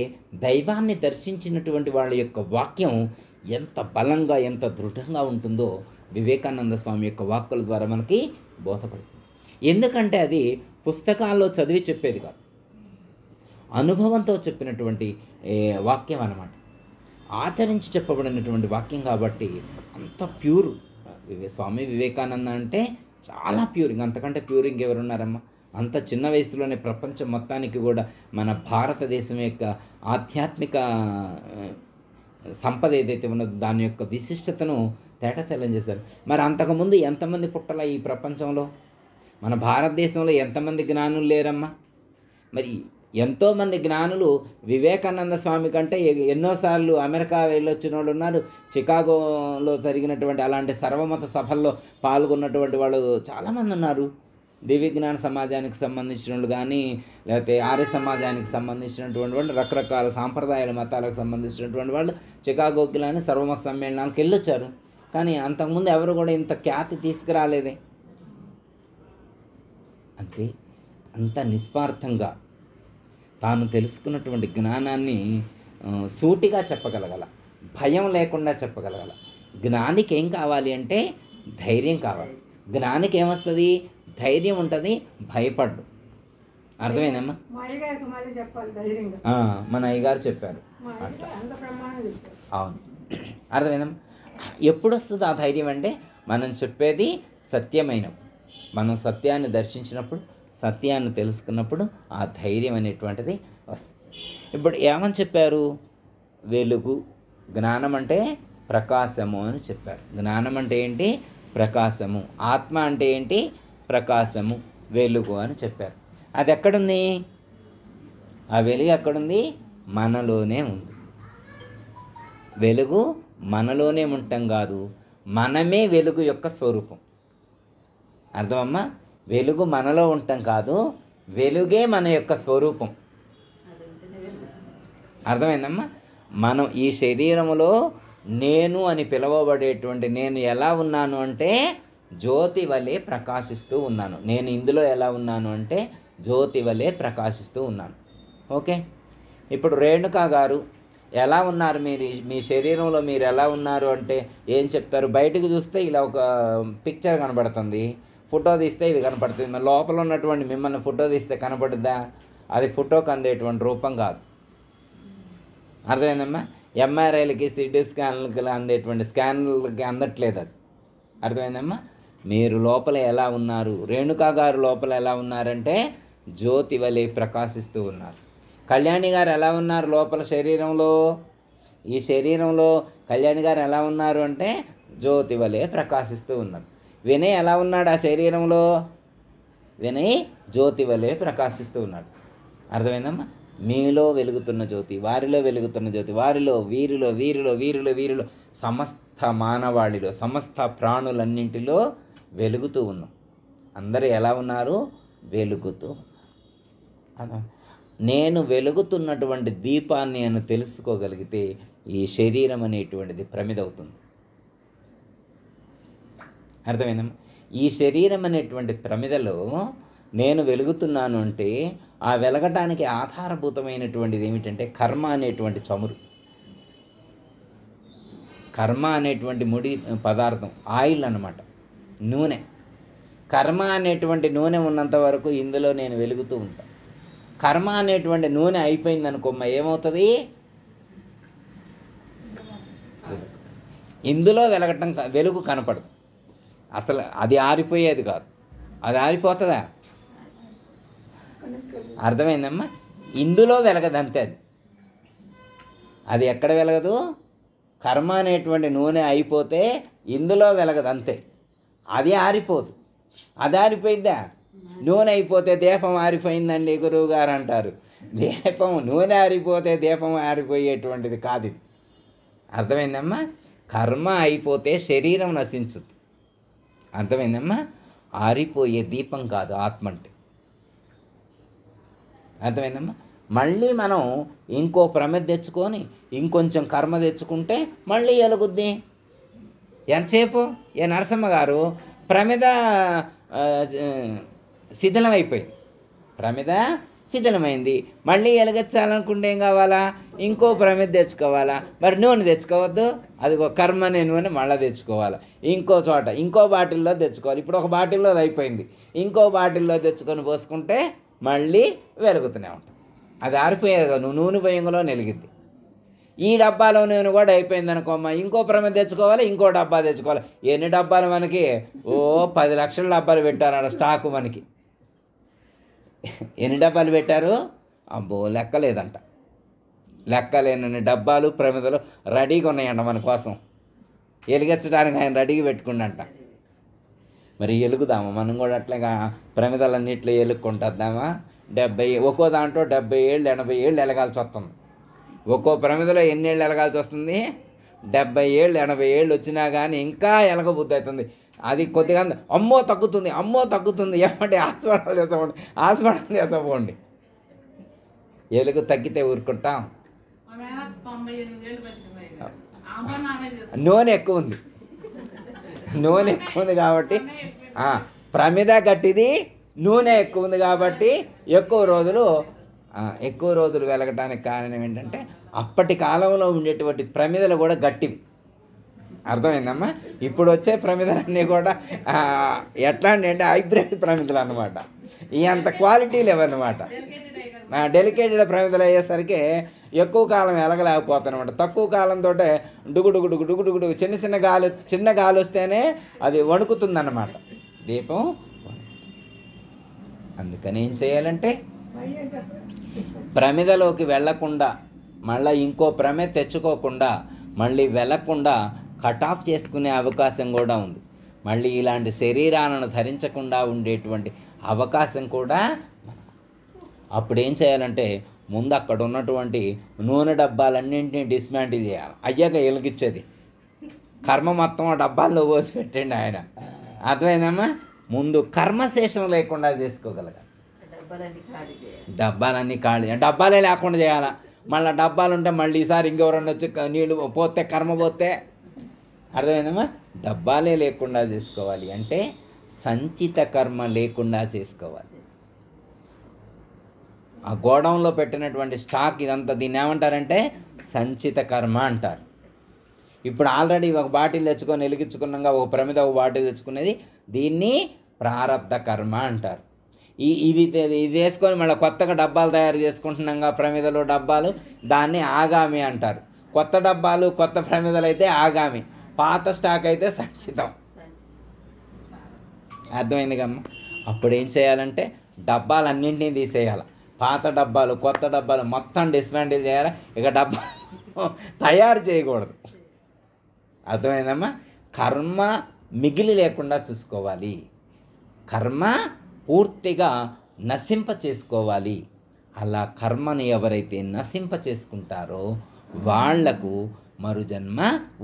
దైవాన్ని దర్శించినటువంటి వాళ్ళ యొక్క వాక్యం ఎంత బలంగా ఎంత దృఢంగా ఉంటుందో వివేకానంద స్వామి యొక్క వాక్కుల ద్వారా మనకి బోధపడుతుంది ఎందుకంటే అది పుస్తకాల్లో చదివి చెప్పేది కాదు అనుభవంతో చెప్పినటువంటి వాక్యం అన్నమాట ఆచరించి చెప్పబడినటువంటి వాక్యం కాబట్టి అంత ప్యూర్ స్వామి వివేకానంద అంటే చాలా ప్యూర్ ఇంకంతకంటే ప్యూర్ ఇంకెవరున్నారమ్మా అంత చిన్న వయసులోనే ప్రపంచం మొత్తానికి కూడా మన భారతదేశం యొక్క ఆధ్యాత్మిక సంపద ఏదైతే ఉన్నదో దాని యొక్క విశిష్టతను తేటతెల్లం చేశారు మరి అంతకుముందు ఎంతమంది పుట్టలా ఈ ప్రపంచంలో మన భారతదేశంలో ఎంతమంది జ్ఞానులు లేరమ్మా మరి ఎంతోమంది జ్ఞానులు వివేకానంద స్వామి కంటే ఎన్నోసార్లు అమెరికా వెళ్ళొచ్చిన వాళ్ళు ఉన్నారు చికాగోలో జరిగినటువంటి అలాంటి సర్వమత సభల్లో పాల్గొన్నటువంటి వాళ్ళు చాలామంది ఉన్నారు దివ్యజ్ఞాన సమాజానికి సంబంధించినట్లు కానీ లేకపోతే ఆర్య సమాజానికి సంబంధించినటువంటి వాళ్ళు రకరకాల సాంప్రదాయాల మతాలకు సంబంధించినటువంటి వాళ్ళు చికాగోకి లాని సర్వమత సమ్మేళనానికి వెళ్ళొచ్చారు కానీ అంతకుముందు ఎవరు కూడా ఇంత ఖ్యాతి తీసుకురాలేదే అంటే అంత నిస్వార్థంగా తాను తెలుసుకున్నటువంటి జ్ఞానాన్ని సూటిగా చెప్పగలగల భయం లేకుండా చెప్పగలగల జ్ఞానికి ఏం కావాలి అంటే ధైర్యం కావాలి జ్ఞానికి ఏమొస్తుంది ధైర్యం ఉంటుంది భయపడ్డు అర్థమైందమ్మా మన అయ్యగారు చెప్పారు అట్లా అవును అర్థమైందమ్మా ఎప్పుడు వస్తుంది ఆ ధైర్యం అంటే మనం చెప్పేది సత్యమైనప్పుడు మనం సత్యాన్ని దర్శించినప్పుడు సత్యాన్ని తెలుసుకున్నప్పుడు ఆ ధైర్యం అనేటువంటిది వస్తుంది ఇప్పుడు ఏమని చెప్పారు వెలుగు జ్ఞానం అంటే ప్రకాశము అని చెప్పారు జ్ఞానం అంటే ఏంటి ప్రకాశము ఆత్మ అంటే ఏంటి ప్రకాశము వెలుగు అని చెప్పారు అది ఎక్కడుంది ఆ వెలుగు ఎక్కడుంది మనలోనే ఉంది వెలుగు మనలోనే ఉంటాం కాదు మనమే వెలుగు యొక్క స్వరూపం అర్థమమ్మా వెలుగు మనలో ఉంటాం కాదు వెలుగే మన యొక్క స్వరూపం అర్థమైందమ్మా మనం ఈ శరీరంలో నేను అని పిలవబడేటువంటి నేను ఎలా ఉన్నాను అంటే జ్యోతి వలె ప్రకాశిస్తూ ఉన్నాను నేను ఇందులో ఎలా ఉన్నాను అంటే జ్యోతి వలె ప్రకాశిస్తూ ఉన్నాను ఓకే ఇప్పుడు రేణుకా గారు ఎలా ఉన్నారు మీరు మీ శరీరంలో మీరు ఎలా ఉన్నారు అంటే ఏం చెప్తారు బయటకు చూస్తే ఇలా ఒక పిక్చర్ కనబడుతుంది ఫోటో తీస్తే ఇది కనపడుతుంది మరి లోపల ఉన్నటువంటి మిమ్మల్ని ఫోటో తీస్తే కనపడుద్దా అది ఫోటోకి అందేటువంటి రూపం కాదు అర్థమైందమ్మా ఎంఆర్ఐలకి సిటీ స్కాన్లకి అందేటువంటి స్కాన్లకి అందట్లేదు అది అర్థమైందమ్మా మీరు లోపల ఎలా ఉన్నారు రేణుకా గారు లోపల ఎలా ఉన్నారంటే జ్యోతి వలె ప్రకాశిస్తూ ఉన్నారు కళ్యాణి గారు ఎలా ఉన్నారు లోపల శరీరంలో ఈ శరీరంలో కళ్యాణి గారు ఎలా ఉన్నారు అంటే జ్యోతి వలె ప్రకాశిస్తూ ఉన్నారు వినయ్ ఎలా ఉన్నాడు ఆ శరీరంలో వినయ్ జ్యోతి వలె ప్రకాశిస్తూ ఉన్నాడు అర్థమైందమ్మా మీలో వెలుగుతున్న జ్యోతి వారిలో వెలుగుతున్న జ్యోతి వారిలో వీరిలో వీరిలో వీరిలో వీరిలో సమస్త మానవాళిలో సమస్త ప్రాణులన్నింటిలో వెలుగుతూ ఉన్నాం అందరూ ఎలా ఉన్నారు వెలుగుతూ నేను వెలుగుతున్నటువంటి దీపాన్ని నేను తెలుసుకోగలిగితే ఈ శరీరం అనేటువంటిది ప్రమిదవుతుంది అర్థమైందమ్మా ఈ శరీరం అనేటువంటి ప్రమిదలో నేను వెలుగుతున్నాను అంటే ఆ వెలగటానికి ఆధారభూతమైనటువంటిది ఏమిటంటే కర్మ అనేటువంటి చమురు కర్మ అనేటువంటి ముడి పదార్థం ఆయిల్ అనమాట నూనె కర్మ అనేటువంటి నూనె ఉన్నంత వరకు ఇందులో నేను వెలుగుతూ ఉంటాను కర్మ అనేటువంటి నూనె అయిపోయింది అనుకోమ్మ ఏమవుతుంది ఇందులో వెలగటం వెలుగు కనపడదు అసలు అది ఆరిపోయేది కాదు అది ఆరిపోతుందా అర్థమైందమ్మా ఇందులో వెలగదు అంతే అది అది ఎక్కడ వెలగదు కర్మ అనేటువంటి నూనె అయిపోతే ఇందులో వెలగదు అంతే అది ఆరిపోదు అది ఆరిపోయిందా నూనె అయిపోతే దీపం ఆరిపోయిందండి గారు అంటారు దీపం నూనె ఆరిపోతే దీపం ఆరిపోయేటువంటిది కాదు ఇది అర్థమైందమ్మా కర్మ అయిపోతే శరీరం నశించుద్ది అర్థమైందమ్మా ఆరిపోయే దీపం కాదు ఆత్మ అంటే అర్థమైందమ్మా మళ్ళీ మనం ఇంకో ప్రమ తెచ్చుకొని ఇంకొంచెం కర్మ తెచ్చుకుంటే మళ్ళీ ఎలుగుద్ది ఎంతసేపు ఏ నరసమ్మ గారు ప్రమిద శిథిలమైపోయింది ప్రమిద శిథిలమైంది మళ్ళీ ఎలగచ్చాలనుకుంటే ఏం కావాలా ఇంకో ప్రమిద తెచ్చుకోవాలా మరి నూనె తెచ్చుకోవద్దు అది ఒక కర్మ అనే నూనె మళ్ళీ తెచ్చుకోవాలి ఇంకో చోట ఇంకో బాటిల్లో తెచ్చుకోవాలి ఇప్పుడు ఒక బాటిల్లో అయిపోయింది ఇంకో బాటిల్లో తెచ్చుకొని పోసుకుంటే మళ్ళీ వెలుగుతూనే ఉంటుంది అది ఆరిపోయేది నువ్వు నూనె భయంలో వెలిగింది ఈ డబ్బాలో నేను కూడా అయిపోయింది అనుకోమ్మా ఇంకో ప్రమేయం తెచ్చుకోవాలి ఇంకో డబ్బా తెచ్చుకోవాలి ఎన్ని డబ్బాలు మనకి ఓ పది లక్షల డబ్బాలు పెట్టారు స్టాక్ మనకి ఎన్ని డబ్బాలు పెట్టారు అబ్బో లెక్కలేదంట లెక్కలేనని డబ్బాలు ప్రమిదలు రెడీగా ఉన్నాయంట మన కోసం ఎలుగెచ్చడానికి ఆయన రెడీగా పెట్టుకుండంట మరి ఎలుగుదామా మనం కూడా అట్లాగా ప్రమిదలన్నింటిలో ఎలుక్కుంటుందామా డెబ్బై ఒక్కో దాంట్లో డెబ్బై ఏళ్ళు ఎనభై ఏళ్ళు ఎలగాల్సి వస్తుంది ఒక్కో ప్రమిదలో ఎన్నేళ్ళు ఎలగాల్సి వస్తుంది డెబ్బై ఏళ్ళు ఎనభై ఏళ్ళు వచ్చినా కానీ ఇంకా ఎలగబుద్ధి అవుతుంది అది కొద్దిగా అమ్మో తగ్గుతుంది అమ్మో తగ్గుతుంది ఏమంటే హాస్పిటల్ చేసామండి హాస్పిటల్ చేసామండి ఎలుగు తగ్గితే ఊరుకుంటాం నూనె ఎక్కువ ఉంది నూనె ఎక్కువ ఉంది కాబట్టి ప్రమిద గట్టిది నూనె ఎక్కువ ఉంది కాబట్టి ఎక్కువ రోజులు ఎక్కువ రోజులు వెలగటానికి కారణం ఏంటంటే అప్పటి కాలంలో ఉండేటువంటి ప్రమిదలు కూడా గట్టివి అర్థమైందమ్మా ఇప్పుడు వచ్చే ప్రమిదలన్నీ కూడా ఎట్లాంటి అంటే హైబ్రిడ్ ప్రమిదలు అనమాట ఈ అంత క్వాలిటీ లేవన్నమాట డెలికేటెడ్ ప్రమిదలు అయ్యేసరికి ఎక్కువ కాలం ఎలగలేకపోతానమాట తక్కువ కాలంతో డుగు డుగు డుగు డుగు డుగు చిన్న చిన్న గాలి చిన్న గాలి వస్తేనే అది వణుకుతుందన్నమాట దీపం అందుకని ఏం చేయాలంటే ప్రమిదలోకి వెళ్లకుండా మళ్ళీ ఇంకో ప్రమే తెచ్చుకోకుండా మళ్ళీ వెళ్లకుండా కట్ ఆఫ్ చేసుకునే అవకాశం కూడా ఉంది మళ్ళీ ఇలాంటి శరీరాలను ధరించకుండా ఉండేటువంటి అవకాశం కూడా అప్పుడు ఏం చేయాలంటే ముందు అక్కడ ఉన్నటువంటి నూనె డబ్బాలన్నింటినీ డిస్మాంటిల్ చేయాలి అయ్యాక వెలిగించేది కర్మ మొత్తం ఆ డబ్బాల్లో పోసి పెట్టండి ఆయన అర్థమైందమ్మా ముందు కర్మశేషం లేకుండా ఖాళీ డబ్బాలన్నీ ఖాళీ డబ్బాలే లేకుండా చేయాలా మళ్ళీ డబ్బాలు ఉంటే మళ్ళీ ఈసారి ఇంకెవరన్నా వచ్చి నీళ్ళు పోతే కర్మ పోతే అర్థమైందమ్మా డబ్బాలే లేకుండా చేసుకోవాలి అంటే సంచిత కర్మ లేకుండా చేసుకోవాలి ఆ గోడౌన్లో పెట్టినటువంటి స్టాక్ ఇదంతా దీన్ని ఏమంటారంటే సంచిత కర్మ అంటారు ఇప్పుడు ఆల్రెడీ ఒక బాటిల్ తెచ్చుకొని వెలిగించుకున్నాక ఒక ప్రమిద ఒక బాటిల్ తెచ్చుకునేది దీన్ని ప్రారంధ కర్మ అంటారు ఈ ఇది ఇది వేసుకొని మళ్ళీ కొత్తగా డబ్బాలు తయారు చేసుకుంటున్నాంగా ప్రమిదలు డబ్బాలు దాన్ని ఆగామి అంటారు కొత్త డబ్బాలు కొత్త ప్రమిదలు అయితే ఆగామి పాత స్టాక్ అయితే సంచితం అర్థమైంది కమ్మ అప్పుడు ఏం చేయాలంటే డబ్బాలన్నింటినీ తీసేయాలి పాత డబ్బాలు కొత్త డబ్బాలు మొత్తం డిస్మాండిల్ చేయాలి ఇక డబ్బా తయారు చేయకూడదు అర్థమైందమ్మా కర్మ మిగిలి లేకుండా చూసుకోవాలి కర్మ పూర్తిగా నశింప చేసుకోవాలి అలా కర్మని ఎవరైతే నశింప చేసుకుంటారో వాళ్లకు మరుజన్మ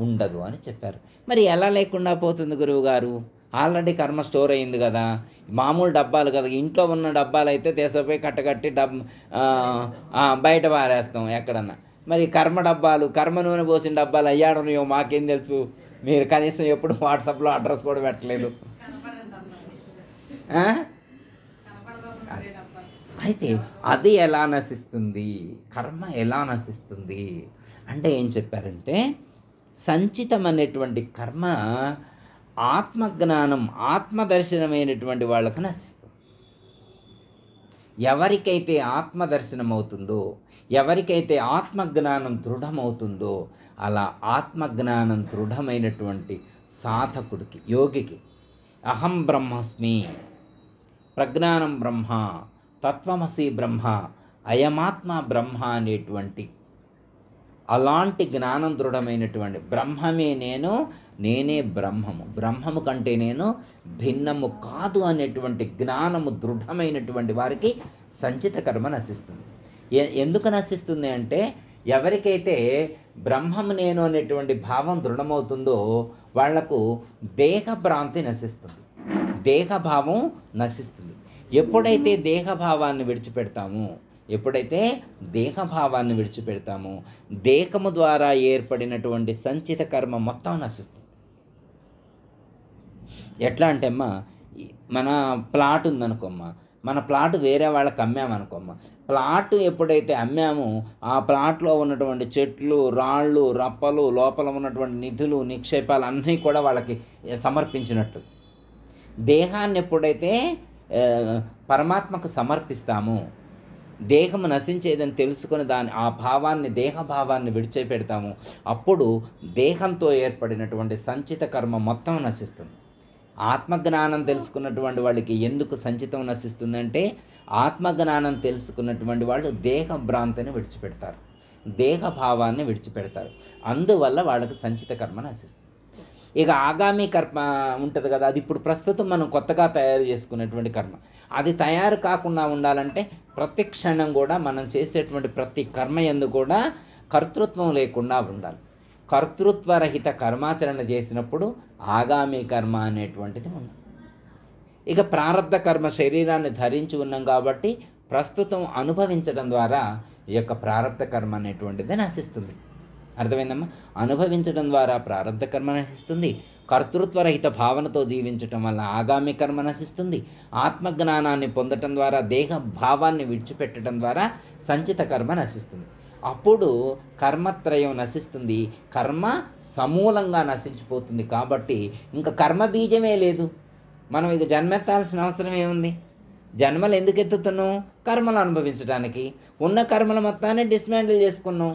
ఉండదు అని చెప్పారు మరి ఎలా లేకుండా పోతుంది గురువుగారు ఆల్రెడీ కర్మ స్టోర్ అయింది కదా మామూలు డబ్బాలు కదా ఇంట్లో ఉన్న డబ్బాలు అయితే దేశపై కట్టగట్టి డబ్ బయట పారేస్తాం ఎక్కడన్నా మరి కర్మ డబ్బాలు కర్మ నూనె పోసిన డబ్బాలు అయ్యాడనియో మాకేం తెలుసు మీరు కనీసం ఎప్పుడు వాట్సాప్లో అడ్రస్ కూడా పెట్టలేదు అయితే అది ఎలా నశిస్తుంది కర్మ ఎలా నశిస్తుంది అంటే ఏం చెప్పారంటే సంచితమైనటువంటి కర్మ ఆత్మజ్ఞానం ఆత్మదర్శనమైనటువంటి వాళ్ళకు నశిస్తుంది ఎవరికైతే ఆత్మదర్శనం అవుతుందో ఎవరికైతే ఆత్మజ్ఞానం దృఢమవుతుందో అలా ఆత్మజ్ఞానం దృఢమైనటువంటి సాధకుడికి యోగికి అహం బ్రహ్మస్మి ప్రజ్ఞానం బ్రహ్మ తత్వమసి బ్రహ్మ అయమాత్మ బ్రహ్మ అనేటువంటి అలాంటి జ్ఞానం దృఢమైనటువంటి బ్రహ్మమే నేను నేనే బ్రహ్మము బ్రహ్మము కంటే నేను భిన్నము కాదు అనేటువంటి జ్ఞానము దృఢమైనటువంటి వారికి సంచిత కర్మ నశిస్తుంది ఎందుకు నశిస్తుంది అంటే ఎవరికైతే బ్రహ్మం నేను అనేటువంటి భావం దృఢమవుతుందో వాళ్లకు దేహభ్రాంతి నశిస్తుంది దేహభావం నశిస్తుంది ఎప్పుడైతే దేహభావాన్ని విడిచిపెడతాము ఎప్పుడైతే దేహభావాన్ని విడిచిపెడతామో దేహము ద్వారా ఏర్పడినటువంటి సంచిత కర్మ మొత్తం నశిస్తుంది ఎట్లా అంటే అమ్మా మన ప్లాట్ ఉందనుకోమ్మా మన ప్లాట్ వేరే వాళ్ళకి అమ్మామనుకోమ్మ ప్లాట్ ఎప్పుడైతే అమ్మామో ఆ ప్లాట్లో ఉన్నటువంటి చెట్లు రాళ్ళు రప్పలు లోపల ఉన్నటువంటి నిధులు నిక్షేపాలు అన్నీ కూడా వాళ్ళకి సమర్పించినట్లు దేహాన్ని ఎప్పుడైతే పరమాత్మకు సమర్పిస్తాము దేహము నశించేదని తెలుసుకుని దాని ఆ భావాన్ని దేహభావాన్ని విడిచిపెడతాము అప్పుడు దేహంతో ఏర్పడినటువంటి సంచిత కర్మ మొత్తం నశిస్తుంది ఆత్మజ్ఞానం తెలుసుకున్నటువంటి వాళ్ళకి ఎందుకు సంచితం నశిస్తుందంటే ఆత్మజ్ఞానం తెలుసుకున్నటువంటి వాళ్ళు దేహ భ్రాంతిని విడిచిపెడతారు దేహభావాన్ని విడిచిపెడతారు అందువల్ల వాళ్ళకి సంచిత కర్మ నశిస్తుంది ఇక ఆగామి కర్మ ఉంటుంది కదా అది ఇప్పుడు ప్రస్తుతం మనం కొత్తగా తయారు చేసుకునేటువంటి కర్మ అది తయారు కాకుండా ఉండాలంటే ప్రతి క్షణం కూడా మనం చేసేటువంటి ప్రతి కర్మ ఎందు కూడా కర్తృత్వం లేకుండా ఉండాలి కర్తృత్వరహిత కర్మాచరణ చేసినప్పుడు ఆగామి కర్మ అనేటువంటిది ఉండదు ఇక ప్రారంధ కర్మ శరీరాన్ని ధరించి ఉన్నాం కాబట్టి ప్రస్తుతం అనుభవించడం ద్వారా ఈ యొక్క ప్రారంధ కర్మ అనేటువంటిది నశిస్తుంది అర్థమైందమ్మా అనుభవించడం ద్వారా ప్రారంభ కర్మ నశిస్తుంది కర్తృత్వరహిత భావనతో జీవించటం వల్ల ఆగామి కర్మ నశిస్తుంది ఆత్మజ్ఞానాన్ని పొందటం ద్వారా దేహ భావాన్ని విడిచిపెట్టడం ద్వారా సంచిత కర్మ నశిస్తుంది అప్పుడు కర్మత్రయం నశిస్తుంది కర్మ సమూలంగా నశించిపోతుంది కాబట్టి ఇంకా కర్మ బీజమే లేదు మనం ఇక జన్మెత్తాల్సిన అవసరం ఏముంది జన్మలు ఎందుకు ఎత్తుతున్నాం కర్మలు అనుభవించడానికి ఉన్న కర్మల మొత్తాన్ని డిస్మాండిల్ చేసుకున్నాం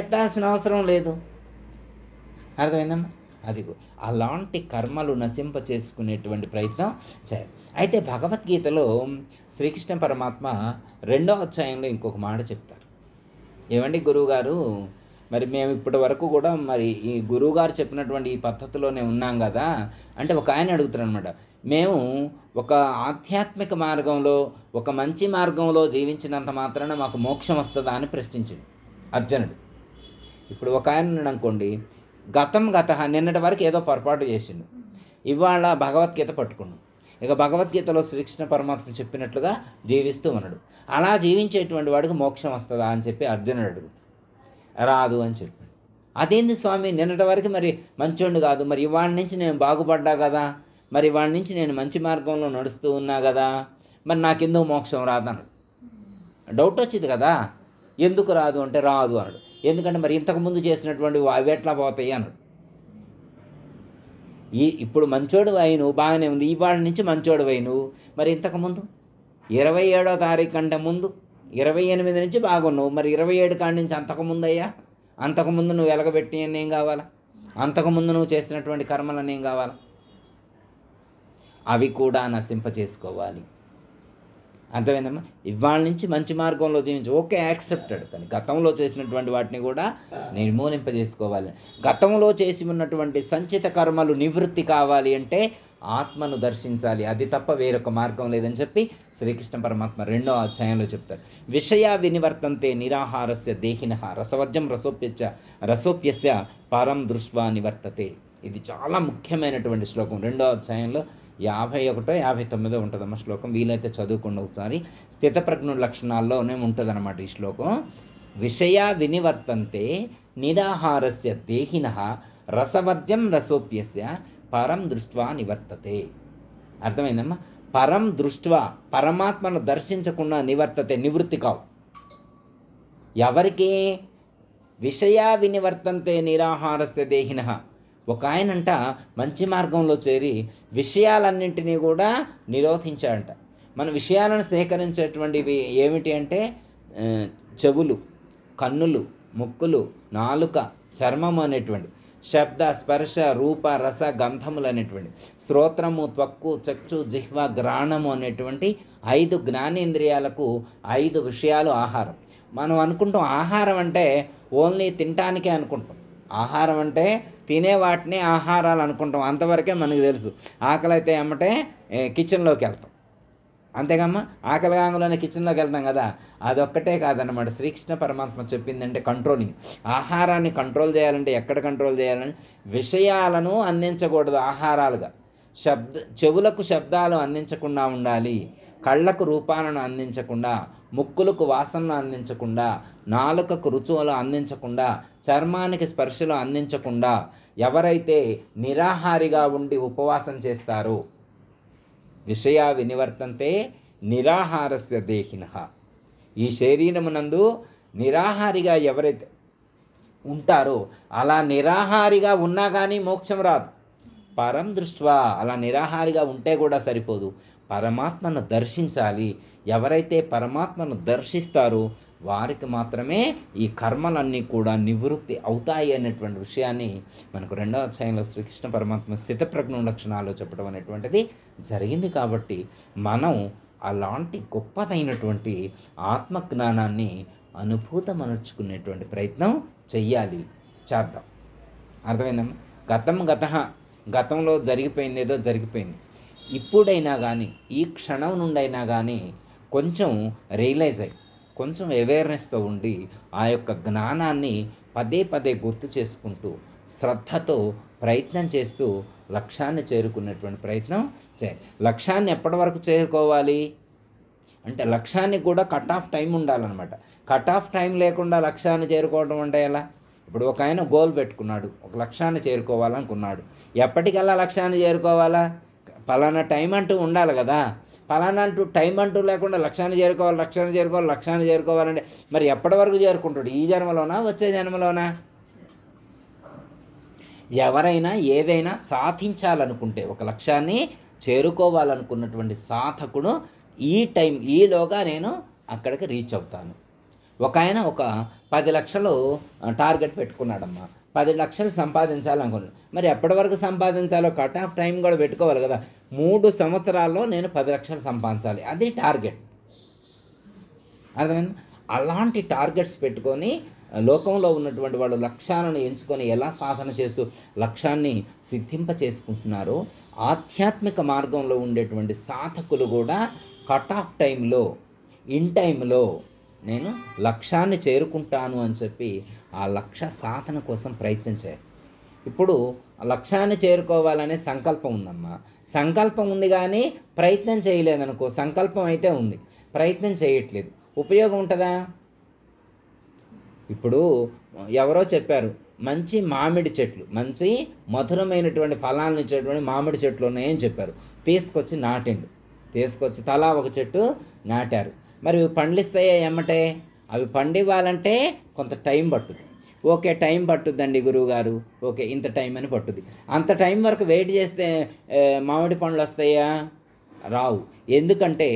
ఎత్తాల్సిన అవసరం లేదు అర్థమైందమ్మా అది అలాంటి కర్మలు నశింప చేసుకునేటువంటి ప్రయత్నం చేయాలి అయితే భగవద్గీతలో శ్రీకృష్ణ పరమాత్మ రెండో అధ్యాయంలో ఇంకొక మాట చెప్తారు ఏమండి గురువుగారు మరి మేము ఇప్పటి వరకు కూడా మరి ఈ గురువుగారు చెప్పినటువంటి ఈ పద్ధతిలోనే ఉన్నాం కదా అంటే ఒక ఆయన అడుగుతారు అనమాట మేము ఒక ఆధ్యాత్మిక మార్గంలో ఒక మంచి మార్గంలో జీవించినంత మాత్రాన మాకు మోక్షం వస్తుందా అని ప్రశ్నించింది అర్జునుడు ఇప్పుడు ఒక ఆయన ఉన్నాడు అనుకోండి గతం గత నిన్నటి వరకు ఏదో పొరపాటు చేసిండు ఇవాళ భగవద్గీత పట్టుకున్నాడు ఇక భగవద్గీతలో శ్రీకృష్ణ పరమాత్మ చెప్పినట్లుగా జీవిస్తూ ఉన్నాడు అలా జీవించేటువంటి వాడికి మోక్షం వస్తుందా అని చెప్పి అర్జునుడు అడుగుతాడు రాదు అని చెప్పాడు అదేంది స్వామి నిన్నటి వరకు మరి మంచోండు కాదు మరి ఇవాళ నుంచి నేను బాగుపడ్డా కదా మరి ఇవాళ నుంచి నేను మంచి మార్గంలో నడుస్తూ ఉన్నా కదా మరి నాకెందుకు మోక్షం రాదన్నాడు డౌట్ వచ్చింది కదా ఎందుకు రాదు అంటే రాదు అన్నాడు ఎందుకంటే మరి ఇంతకుముందు చేసినటువంటి అవి ఎట్లా పోతాయి అన్నాడు ఈ ఇప్పుడు మంచోడు అయిను బాగానే ఉంది ఇవాళ నుంచి మంచోడు అయిను మరి ఇంతకుముందు ఇరవై ఏడో తారీఖు కంటే ముందు ఇరవై ఎనిమిది నుంచి బాగున్నావు మరి ఇరవై ఏడు కాడి నుంచి అంతకుముందు అయ్యా అంతకుముందు నువ్వు వెలగబెట్టి ఏం కావాలా అంతకుముందు నువ్వు చేసినటువంటి కర్మలన్నీ ఏం కావాలా అవి కూడా నశింప చేసుకోవాలి అర్థమైందమ్మా ఇవాళ నుంచి మంచి మార్గంలో జీవించు ఓకే యాక్సెప్టెడ్ కానీ గతంలో చేసినటువంటి వాటిని కూడా నిర్మూలింపజేసుకోవాలి గతంలో చేసి ఉన్నటువంటి సంచిత కర్మలు నివృత్తి కావాలి అంటే ఆత్మను దర్శించాలి అది తప్ప వేరొక మార్గం లేదని చెప్పి శ్రీకృష్ణ పరమాత్మ రెండో అధ్యాయంలో చెప్తారు విషయ వినివర్తంతే నిరాహారస్య దేహిన రసవర్జం రసోప్యచ రసోప్యస్య పరం దృష్వా నివర్తతే ఇది చాలా ముఖ్యమైనటువంటి శ్లోకం రెండో అధ్యాయంలో యాభై ఒకటో యాభై తొమ్మిదో ఉంటుందమ్మ శ్లోకం వీలైతే చదువుకుండా ఒకసారి స్థితప్రజ్ఞ లక్షణాల్లోనే ఉంటుందన్నమాట ఈ శ్లోకం విషయ వినివర్తంతే నిరాహారస్య దేహిన రసవర్జం రసోప్యస్య పరం దృష్ట్వా నివర్తతే అర్థమైందమ్మా పరం దృష్ట్వా పరమాత్మను దర్శించకుండా నివర్తతే నివృత్తి కావు ఎవరికి విషయా వినివర్తంతే నిరాహారస్య దేహిన ఒక ఆయనంట మంచి మార్గంలో చేరి విషయాలన్నింటినీ కూడా నిరోధించాడంట మన విషయాలను సేకరించేటువంటివి ఏమిటి అంటే చెవులు కన్నులు ముక్కులు నాలుక చర్మము అనేటువంటి శబ్ద స్పర్శ రూప రస గంధములు అనేటువంటి స్తోత్రము త్వక్కు చక్షు జిహ్వ గ్రాణము అనేటువంటి ఐదు జ్ఞానేంద్రియాలకు ఐదు విషయాలు ఆహారం మనం అనుకుంటాం ఆహారం అంటే ఓన్లీ తినటానికే అనుకుంటాం ఆహారం అంటే తినే ఆహారాలు అనుకుంటాం అంతవరకే మనకు తెలుసు ఆకలి అయితే ఏమంటే కిచెన్లోకి వెళ్తాం అంతేగమ్మా ఆకలి గాంగులోనే కిచెన్లోకి వెళ్తాం కదా అదొక్కటే కాదనమాట శ్రీకృష్ణ పరమాత్మ చెప్పిందంటే కంట్రోలింగ్ ఆహారాన్ని కంట్రోల్ చేయాలంటే ఎక్కడ కంట్రోల్ చేయాలంటే విషయాలను అందించకూడదు ఆహారాలుగా శబ్ద చెవులకు శబ్దాలు అందించకుండా ఉండాలి కళ్ళకు రూపాలను అందించకుండా ముక్కులకు వాసనలు అందించకుండా నాలుకకు రుచువులు అందించకుండా చర్మానికి స్పర్శలు అందించకుండా ఎవరైతే నిరాహారిగా ఉండి ఉపవాసం చేస్తారో విషయా వినివర్తంతే నిరాహారస్య దేహిన ఈ శరీరమునందు నిరాహారిగా ఎవరైతే ఉంటారో అలా నిరాహారిగా ఉన్నా కానీ మోక్షం రాదు పరం దృష్ట్యా అలా నిరాహారిగా ఉంటే కూడా సరిపోదు పరమాత్మను దర్శించాలి ఎవరైతే పరమాత్మను దర్శిస్తారో వారికి మాత్రమే ఈ కర్మలన్నీ కూడా నివృత్తి అవుతాయి అనేటువంటి విషయాన్ని మనకు రెండవ అధ్యాయంలో శ్రీకృష్ణ పరమాత్మ స్థితప్రజ్ఞ లక్షణాలు చెప్పడం అనేటువంటిది జరిగింది కాబట్టి మనం అలాంటి గొప్పదైనటువంటి ఆత్మజ్ఞానాన్ని అనుభూతమనర్చుకునేటువంటి ప్రయత్నం చెయ్యాలి చేద్దాం అర్థమైందమ్మా గతం గత గతంలో జరిగిపోయింది ఏదో జరిగిపోయింది ఇప్పుడైనా కానీ ఈ క్షణం నుండైనా కానీ కొంచెం రియలైజ్ అయ్యి కొంచెం అవేర్నెస్తో ఉండి ఆ యొక్క జ్ఞానాన్ని పదే పదే గుర్తు చేసుకుంటూ శ్రద్ధతో ప్రయత్నం చేస్తూ లక్ష్యాన్ని చేరుకునేటువంటి ప్రయత్నం చేయాలి లక్ష్యాన్ని ఎప్పటి వరకు చేరుకోవాలి అంటే లక్ష్యానికి కూడా కట్ ఆఫ్ టైం ఉండాలన్నమాట కట్ ఆఫ్ టైం లేకుండా లక్ష్యాన్ని చేరుకోవడం అంటే ఎలా ఇప్పుడు ఒక ఆయన గోల్ పెట్టుకున్నాడు ఒక లక్ష్యాన్ని చేరుకోవాలనుకున్నాడు ఎప్పటికల్లా లక్ష్యాన్ని చేరుకోవాలా పలానా టైం అంటూ ఉండాలి కదా పలానా అంటూ టైం అంటూ లేకుండా లక్ష్యాన్ని చేరుకోవాలి లక్ష్యాన్ని చేరుకోవాలి లక్ష్యాన్ని చేరుకోవాలంటే మరి ఎప్పటి వరకు చేరుకుంటాడు ఈ జన్మలోనా వచ్చే జన్మలోనా ఎవరైనా ఏదైనా సాధించాలనుకుంటే ఒక లక్ష్యాన్ని చేరుకోవాలనుకున్నటువంటి సాధకుడు ఈ టైం ఈలోగా నేను అక్కడికి రీచ్ అవుతాను ఒక ఆయన ఒక పది లక్షలు టార్గెట్ పెట్టుకున్నాడమ్మా పది లక్షలు సంపాదించాలనుకున్నాను మరి ఎప్పటి వరకు సంపాదించాలో కట్ ఆఫ్ టైం కూడా పెట్టుకోవాలి కదా మూడు సంవత్సరాల్లో నేను పది లక్షలు సంపాదించాలి అది టార్గెట్ అర్థమైంది అలాంటి టార్గెట్స్ పెట్టుకొని లోకంలో ఉన్నటువంటి వాళ్ళు లక్ష్యాలను ఎంచుకొని ఎలా సాధన చేస్తూ లక్ష్యాన్ని సిద్ధింప చేసుకుంటున్నారో ఆధ్యాత్మిక మార్గంలో ఉండేటువంటి సాధకులు కూడా కట్ ఆఫ్ టైంలో ఇన్ టైంలో నేను లక్ష్యాన్ని చేరుకుంటాను అని చెప్పి ఆ లక్ష్య సాధన కోసం ప్రయత్నించాయి ఇప్పుడు లక్ష్యాన్ని చేరుకోవాలనే సంకల్పం ఉందమ్మా సంకల్పం ఉంది కానీ ప్రయత్నం చేయలేదనుకో సంకల్పం అయితే ఉంది ప్రయత్నం చేయట్లేదు ఉపయోగం ఉంటుందా ఇప్పుడు ఎవరో చెప్పారు మంచి మామిడి చెట్లు మంచి మధురమైనటువంటి ఫలాలను ఇచ్చేటువంటి మామిడి చెట్లు ఉన్నాయని చెప్పారు తీసుకొచ్చి నాటిండు తీసుకొచ్చి తలా ఒక చెట్టు నాటారు మరి పండ్లు ఇస్తాయా ఎమ్మటే అవి పండివ్వాలంటే కొంత టైం పట్టుద్ది ఓకే టైం పట్టుద్దండి గురువుగారు ఓకే ఇంత టైం అని పట్టుద్ది అంత టైం వరకు వెయిట్ చేస్తే మామిడి పండ్లు వస్తాయా రావు ఎందుకంటే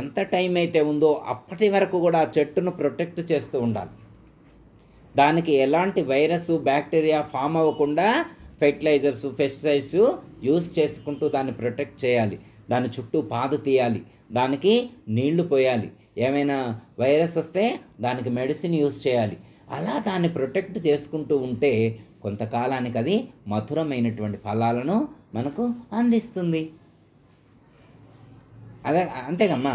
ఎంత టైం అయితే ఉందో అప్పటి వరకు కూడా ఆ చెట్టును ప్రొటెక్ట్ చేస్తూ ఉండాలి దానికి ఎలాంటి వైరస్ బ్యాక్టీరియా ఫామ్ అవ్వకుండా ఫెర్టిలైజర్స్ పెస్టిసైడ్స్ యూస్ చేసుకుంటూ దాన్ని ప్రొటెక్ట్ చేయాలి దాని చుట్టూ పాదు తీయాలి దానికి నీళ్లు పోయాలి ఏమైనా వైరస్ వస్తే దానికి మెడిసిన్ యూస్ చేయాలి అలా దాన్ని ప్రొటెక్ట్ చేసుకుంటూ ఉంటే కొంతకాలానికి అది మధురమైనటువంటి ఫలాలను మనకు అందిస్తుంది అదే అంతేగమ్మా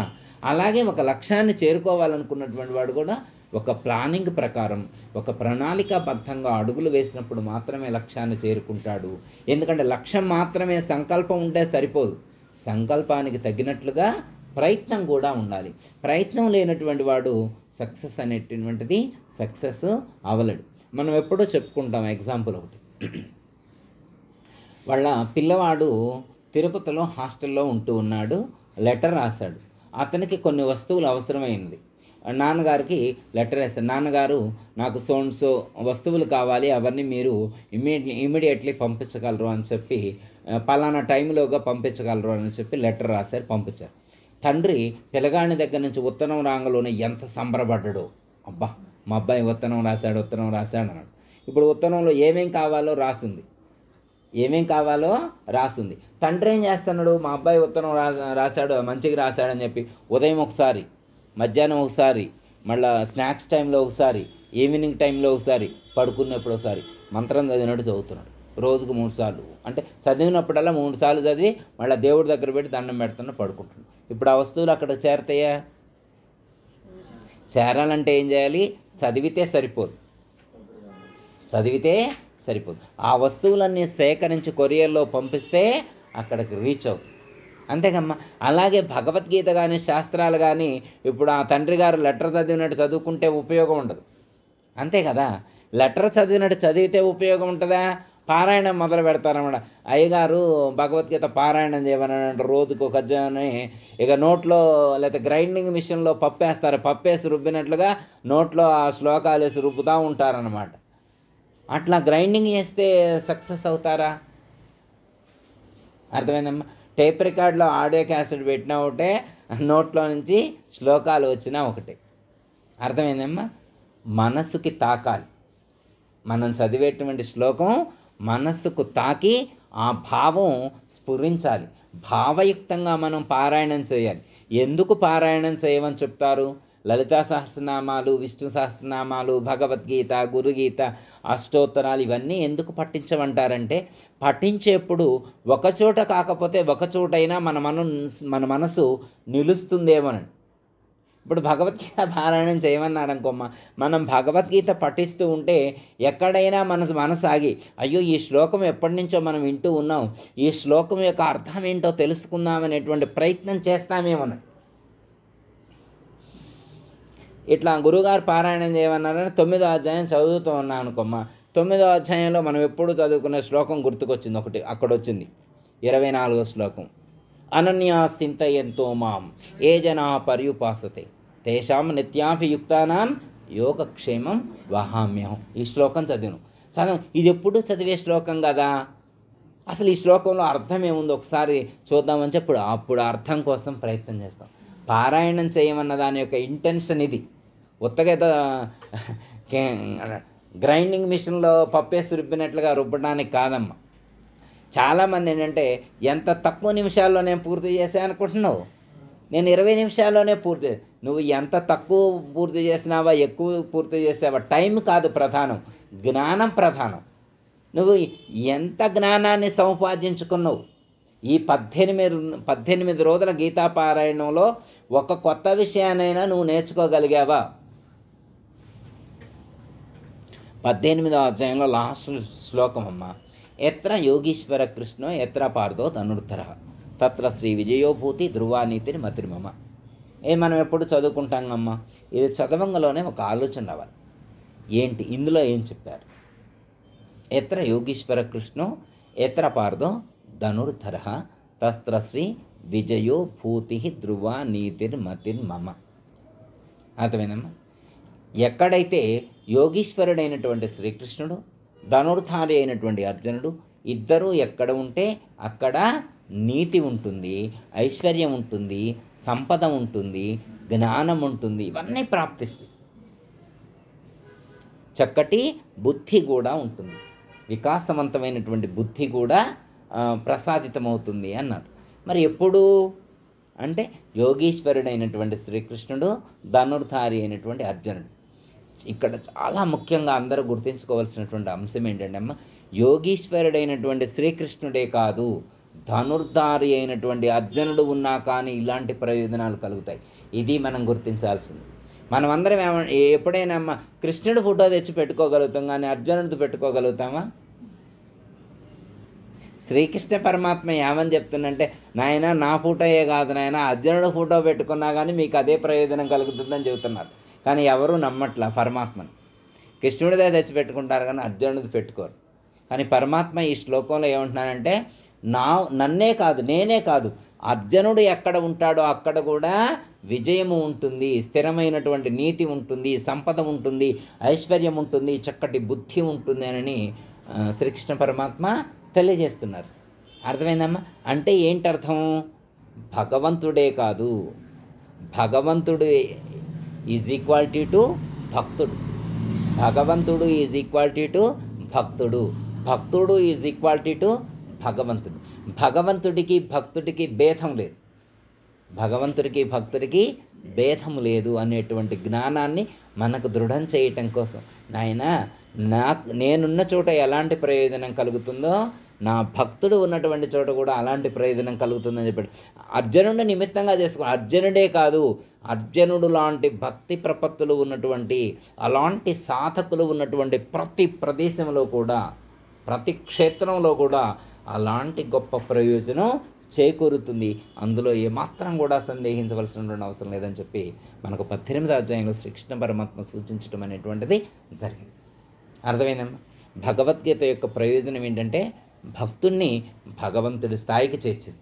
అలాగే ఒక లక్ష్యాన్ని చేరుకోవాలనుకున్నటువంటి వాడు కూడా ఒక ప్లానింగ్ ప్రకారం ఒక ప్రణాళికాబద్ధంగా అడుగులు వేసినప్పుడు మాత్రమే లక్ష్యాన్ని చేరుకుంటాడు ఎందుకంటే లక్ష్యం మాత్రమే సంకల్పం ఉంటే సరిపోదు సంకల్పానికి తగినట్లుగా ప్రయత్నం కూడా ఉండాలి ప్రయత్నం లేనటువంటి వాడు సక్సెస్ అనేటువంటిది సక్సెస్ అవలడు మనం ఎప్పుడో చెప్పుకుంటాం ఎగ్జాంపుల్ ఒకటి వాళ్ళ పిల్లవాడు తిరుపతిలో హాస్టల్లో ఉంటూ ఉన్నాడు లెటర్ రాశాడు అతనికి కొన్ని వస్తువులు అవసరమైంది నాన్నగారికి లెటర్ వేస్తారు నాన్నగారు నాకు సోన్సో వస్తువులు కావాలి అవన్నీ మీరు ఇమీడి ఇమీడియట్లీ పంపించగలరు అని చెప్పి పలానా టైంలోగా పంపించగలరు అని చెప్పి లెటర్ రాశారు పంపించారు తండ్రి పిలగాని దగ్గర నుంచి ఉత్తరం రాంగలోనే ఎంత సంబరపడ్డాడు అబ్బా మా అబ్బాయి ఉత్తరం రాశాడు ఉత్తరం రాశాడు అన్నాడు ఇప్పుడు ఉత్తరంలో ఏమేం కావాలో రాసింది ఏమేం కావాలో రాసింది తండ్రి ఏం చేస్తున్నాడు మా అబ్బాయి ఉత్తరం రా రాశాడు మంచిగా రాశాడని చెప్పి ఉదయం ఒకసారి మధ్యాహ్నం ఒకసారి మళ్ళీ స్నాక్స్ టైంలో ఒకసారి ఈవినింగ్ టైంలో ఒకసారి పడుకున్నప్పుడు ఒకసారి మంత్రం చదివినట్టు చదువుతున్నాడు రోజుకు మూడు సార్లు అంటే చదివినప్పుడల్లా మూడు సార్లు చదివి మళ్ళీ దేవుడి దగ్గర పెట్టి దండం పెడుతున్నా పడుకుంటున్నాం ఇప్పుడు ఆ వస్తువులు అక్కడ చేరతాయా చేరాలంటే ఏం చేయాలి చదివితే సరిపోదు చదివితే సరిపోదు ఆ వస్తువులన్నీ సేకరించి కొరియర్లో పంపిస్తే అక్కడికి రీచ్ అవుతుంది అంతేకమ్మా అలాగే భగవద్గీత కానీ శాస్త్రాలు కానీ ఇప్పుడు ఆ తండ్రి గారు లెటర్ చదివినట్టు చదువుకుంటే ఉపయోగం ఉండదు అంతే కదా లెటర్ చదివినట్టు చదివితే ఉపయోగం ఉంటుందా పారాయణం మొదలు పెడతారన్నమాట అయ్యగారు భగవద్గీత పారాయణం చేయమని రోజుకు ఒక జని ఇక నోట్లో లేకపోతే గ్రైండింగ్ మిషన్లో పప్పేస్తారు పప్పేసి రుబ్బినట్లుగా నోట్లో ఆ శ్లోకాలు వేసి రుబ్బుతూ ఉంటారనమాట అట్లా గ్రైండింగ్ చేస్తే సక్సెస్ అవుతారా అర్థమైందమ్మా టేప్ రికార్డ్లో ఆడియో క్యాసెట్ పెట్టినా ఒకటే నోట్లో నుంచి శ్లోకాలు వచ్చినా ఒకటే అర్థమైందమ్మా మనసుకి తాకాలి మనం చదివేటువంటి శ్లోకం మనస్సుకు తాకి ఆ భావం స్ఫురించాలి భావయుక్తంగా మనం పారాయణం చేయాలి ఎందుకు పారాయణం చేయమని చెప్తారు లలితా సహస్రనామాలు విష్ణు సహస్రనామాలు భగవద్గీత గురుగీత అష్టోత్తరాలు ఇవన్నీ ఎందుకు పఠించమంటారంటే పఠించేప్పుడు ఒకచోట కాకపోతే ఒకచోటైనా మన మన మన మనసు నిలుస్తుందేమోనని ఇప్పుడు భగవద్గీత పారాయణం చేయమన్నారు అనుకోమ్మ మనం భగవద్గీత పఠిస్తూ ఉంటే ఎక్కడైనా మన మనసాగి అయ్యో ఈ శ్లోకం ఎప్పటి నుంచో మనం వింటూ ఉన్నాం ఈ శ్లోకం యొక్క అర్థం ఏంటో తెలుసుకుందామనేటువంటి ప్రయత్నం చేస్తామేమన్నా ఇట్లా గురుగారు పారాయణం చేయమన్నారని తొమ్మిదో అధ్యాయం చదువుతూ ఉన్నాం అనుకోమ్మ తొమ్మిదో అధ్యాయంలో మనం ఎప్పుడు చదువుకునే శ్లోకం గుర్తుకొచ్చింది ఒకటి అక్కడ వచ్చింది ఇరవై నాలుగో శ్లోకం అనన్యాసింత ఎంతో మాం ఏ జనా పర్యుపాసతే తేషాం నిత్యాభియుక్తానాం యోగక్షేమం వహామ్యం ఈ శ్లోకం చదివాను చదవం ఇది ఎప్పుడు చదివే శ్లోకం కదా అసలు ఈ శ్లోకంలో అర్థం ఏముందో ఒకసారి చూద్దామని చెప్పి అప్పుడు అర్థం కోసం ప్రయత్నం చేస్తాం పారాయణం చేయమన్న దాని యొక్క ఇంటెన్షన్ ఇది ఉత్తగత గ్రైండింగ్ మిషన్లో పప్పేసి రుబ్బినట్లుగా రుబ్బడానికి కాదమ్మా చాలామంది ఏంటంటే ఎంత తక్కువ నిమిషాల్లో నేను పూర్తి చేసే అనుకుంటున్నావు నేను ఇరవై నిమిషాల్లోనే పూర్తి నువ్వు ఎంత తక్కువ పూర్తి చేసినావా ఎక్కువ పూర్తి చేసావా టైం కాదు ప్రధానం జ్ఞానం ప్రధానం నువ్వు ఎంత జ్ఞానాన్ని సంపాదించుకున్నావు ఈ పద్దెనిమిది పద్దెనిమిది రోజుల గీతాపారాయణంలో ఒక కొత్త విషయానైనా నువ్వు నేర్చుకోగలిగావా పద్దెనిమిదో అధ్యాయంలో లాస్ట్ శ్లోకం అమ్మ ఎత్ర యోగీశ్వర కృష్ణ ఎత్ర పార్దో తనుడుతర తత్ర శ్రీ విజయోభూతి ధ్రువానీతిని మమ ఏ మనం ఎప్పుడు చదువుకుంటాం అమ్మ ఇది చదవంగలోనే ఒక ఆలోచన రావాలి ఏంటి ఇందులో ఏం చెప్పారు ఎత్ర యోగీశ్వర కృష్ణు ఎత్ర పార్దో ధనుర్ధర తస్త్ర శ్రీ విజయో భూతి ధ్రువ నీతిర్ మతిర్మమ అర్థమైనమ్మా ఎక్కడైతే యోగీశ్వరుడైనటువంటి శ్రీకృష్ణుడు ధనుర్ధారి అయినటువంటి అర్జునుడు ఇద్దరూ ఎక్కడ ఉంటే అక్కడ నీతి ఉంటుంది ఐశ్వర్యం ఉంటుంది సంపద ఉంటుంది జ్ఞానం ఉంటుంది ఇవన్నీ ప్రాప్తిస్తాయి చక్కటి బుద్ధి కూడా ఉంటుంది వికాసవంతమైనటువంటి బుద్ధి కూడా ప్రసాదితమవుతుంది అన్నారు మరి ఎప్పుడు అంటే యోగీశ్వరుడైనటువంటి శ్రీకృష్ణుడు ధనుర్ధారి అయినటువంటి అర్జునుడు ఇక్కడ చాలా ముఖ్యంగా అందరూ గుర్తించుకోవాల్సినటువంటి అంశం ఏంటంటే అమ్మ యోగీశ్వరుడైనటువంటి శ్రీకృష్ణుడే కాదు ధనుర్ధారి అయినటువంటి అర్జునుడు ఉన్నా కానీ ఇలాంటి ప్రయోజనాలు కలుగుతాయి ఇది మనం గుర్తించాల్సింది మనం అందరం ఎప్పుడైనా కృష్ణుడు ఫోటో తెచ్చి పెట్టుకోగలుగుతాం కానీ అర్జునుడితో పెట్టుకోగలుగుతామా శ్రీకృష్ణ పరమాత్మ ఏమని చెప్తుందంటే నాయన నా ఫోటోయే కాదు నాయన అర్జునుడు ఫోటో పెట్టుకున్నా కానీ మీకు అదే ప్రయోజనం కలుగుతుందని చెబుతున్నారు కానీ ఎవరు నమ్మట్ల పరమాత్మను కృష్ణుడిదే తెచ్చి పెట్టుకుంటారు కానీ అర్జునుడిది పెట్టుకోరు కానీ పరమాత్మ ఈ శ్లోకంలో ఏమంటున్నానంటే నా నన్నే కాదు నేనే కాదు అర్జునుడు ఎక్కడ ఉంటాడో అక్కడ కూడా విజయము ఉంటుంది స్థిరమైనటువంటి నీతి ఉంటుంది సంపద ఉంటుంది ఐశ్వర్యం ఉంటుంది చక్కటి బుద్ధి ఉంటుంది అని శ్రీకృష్ణ పరమాత్మ తెలియజేస్తున్నారు అర్థమైందమ్మా అంటే ఏంటి అర్థం భగవంతుడే కాదు భగవంతుడు ఈజ్ ఈక్వాలిటీ టు భక్తుడు భగవంతుడు ఈజ్ ఈక్వాలిటీ టు భక్తుడు భక్తుడు ఈజ్ ఈక్వాలిటీ టు భగవంతుడు భగవంతుడికి భక్తుడికి భేదం లేదు భగవంతుడికి భక్తుడికి భేదం లేదు అనేటువంటి జ్ఞానాన్ని మనకు దృఢం చేయటం కోసం నాయన నాకు నేనున్న చోట ఎలాంటి ప్రయోజనం కలుగుతుందో నా భక్తుడు ఉన్నటువంటి చోట కూడా అలాంటి ప్రయోజనం కలుగుతుందని చెప్పాడు అర్జునుడు నిమిత్తంగా చేసుకో అర్జునుడే కాదు అర్జునుడు లాంటి భక్తి ప్రపత్తులు ఉన్నటువంటి అలాంటి సాధకులు ఉన్నటువంటి ప్రతి ప్రదేశంలో కూడా ప్రతి క్షేత్రంలో కూడా అలాంటి గొప్ప ప్రయోజనం చేకూరుతుంది అందులో ఏమాత్రం కూడా సందేహించవలసినటువంటి అవసరం లేదని చెప్పి మనకు పద్దెనిమిది అధ్యాయంలో శ్రీకృష్ణ పరమాత్మ సూచించడం అనేటువంటిది జరిగింది అర్థమైందమ్మా భగవద్గీత యొక్క ప్రయోజనం ఏంటంటే భక్తుణ్ణి భగవంతుడి స్థాయికి చేర్చింది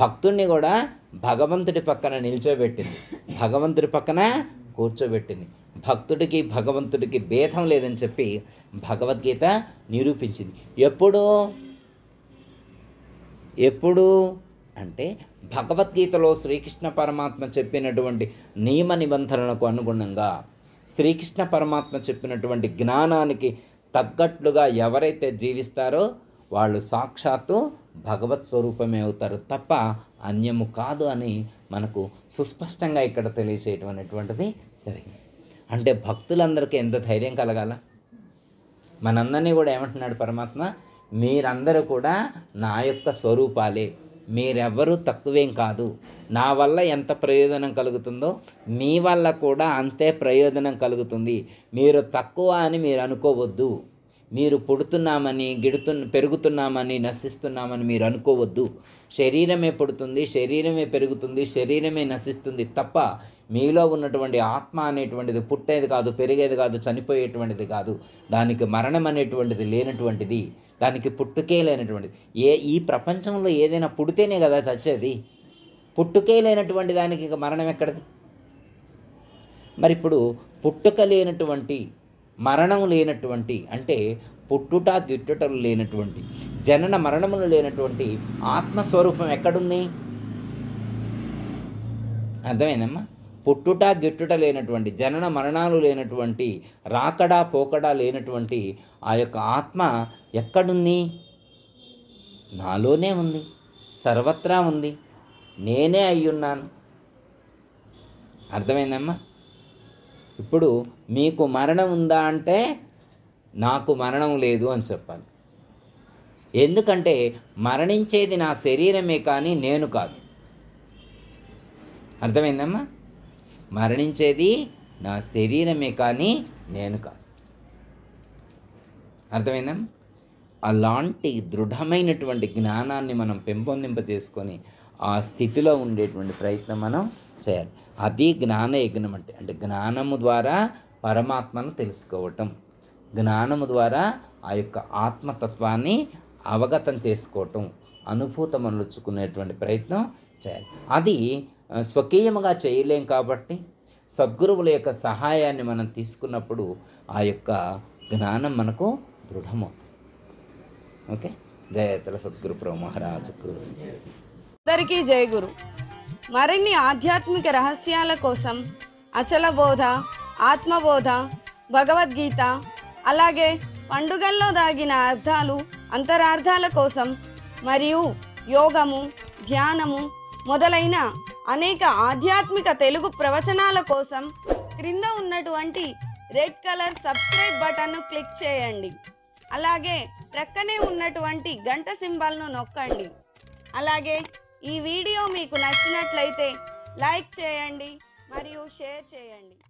భక్తుణ్ణి కూడా భగవంతుడి పక్కన నిల్చోబెట్టింది భగవంతుడి పక్కన కూర్చోబెట్టింది భక్తుడికి భగవంతుడికి భేదం లేదని చెప్పి భగవద్గీత నిరూపించింది ఎప్పుడూ ఎప్పుడు అంటే భగవద్గీతలో శ్రీకృష్ణ పరమాత్మ చెప్పినటువంటి నియమ నిబంధనలకు అనుగుణంగా శ్రీకృష్ణ పరమాత్మ చెప్పినటువంటి జ్ఞానానికి తగ్గట్లుగా ఎవరైతే జీవిస్తారో వాళ్ళు సాక్షాత్తు భగవత్ స్వరూపమే అవుతారు తప్ప అన్యము కాదు అని మనకు సుస్పష్టంగా ఇక్కడ తెలియచేయటం అనేటువంటిది జరిగింది అంటే భక్తులందరికీ ఎంత ధైర్యం కలగాల మనందరినీ కూడా ఏమంటున్నాడు పరమాత్మ మీరందరూ కూడా నా యొక్క స్వరూపాలే మీరెవ్వరూ తక్కువేం కాదు నా వల్ల ఎంత ప్రయోజనం కలుగుతుందో మీ వల్ల కూడా అంతే ప్రయోజనం కలుగుతుంది మీరు తక్కువ అని మీరు అనుకోవద్దు మీరు పుడుతున్నామని గిడుతు పెరుగుతున్నామని నశిస్తున్నామని మీరు అనుకోవద్దు శరీరమే పుడుతుంది శరీరమే పెరుగుతుంది శరీరమే నశిస్తుంది తప్ప మీలో ఉన్నటువంటి ఆత్మ అనేటువంటిది పుట్టేది కాదు పెరిగేది కాదు చనిపోయేటువంటిది కాదు దానికి మరణం అనేటువంటిది లేనటువంటిది దానికి పుట్టుకే లేనటువంటిది ఏ ఈ ప్రపంచంలో ఏదైనా పుడితేనే కదా చచ్చేది పుట్టుకే లేనటువంటి దానికి ఇక మరణం ఎక్కడది మరి ఇప్పుడు పుట్టుక లేనటువంటి మరణం లేనటువంటి అంటే పుట్టుట గిట్టుటలు లేనటువంటి జనన మరణములు లేనటువంటి ఆత్మస్వరూపం ఎక్కడుంది అర్థమైందమ్మా పుట్టుట గిట్టుట లేనటువంటి జనన మరణాలు లేనటువంటి రాకడా పోకడా లేనటువంటి ఆ యొక్క ఆత్మ ఎక్కడుంది నాలోనే ఉంది సర్వత్రా ఉంది నేనే అయ్యున్నాను అర్థమైందమ్మా ఇప్పుడు మీకు మరణం ఉందా అంటే నాకు మరణం లేదు అని చెప్పాలి ఎందుకంటే మరణించేది నా శరీరమే కానీ నేను కాదు అర్థమైందమ్మా మరణించేది నా శరీరమే కానీ నేను కాదు అర్థమైందా అలాంటి దృఢమైనటువంటి జ్ఞానాన్ని మనం పెంపొందింప చేసుకొని ఆ స్థితిలో ఉండేటువంటి ప్రయత్నం మనం చేయాలి అది జ్ఞాన యజ్ఞం అంటే అంటే జ్ఞానము ద్వారా పరమాత్మను తెలుసుకోవటం జ్ఞానము ద్వారా ఆ యొక్క ఆత్మతత్వాన్ని అవగతం చేసుకోవటం అనుభూతమలుచుకునేటువంటి ప్రయత్నం చేయాలి అది స్వకీయముగా చేయలేం కాబట్టి సద్గురువుల యొక్క సహాయాన్ని మనం తీసుకున్నప్పుడు ఆ యొక్క జ్ఞానం మనకు దృఢమవుతుంది ఓకే జయతల సద్గురు ప్రభు మహారాజు అందరికీ జయ గురు మరిన్ని ఆధ్యాత్మిక రహస్యాల కోసం అచల బోధ ఆత్మబోధ భగవద్గీత అలాగే పండుగల్లో దాగిన అర్థాలు అంతరార్థాల కోసం మరియు యోగము ధ్యానము మొదలైన అనేక ఆధ్యాత్మిక తెలుగు ప్రవచనాల కోసం క్రింద ఉన్నటువంటి రెడ్ కలర్ సబ్స్క్రైబ్ బటన్ను క్లిక్ చేయండి అలాగే ప్రక్కనే ఉన్నటువంటి గంట సింబల్ను నొక్కండి అలాగే ఈ వీడియో మీకు నచ్చినట్లయితే లైక్ చేయండి మరియు షేర్ చేయండి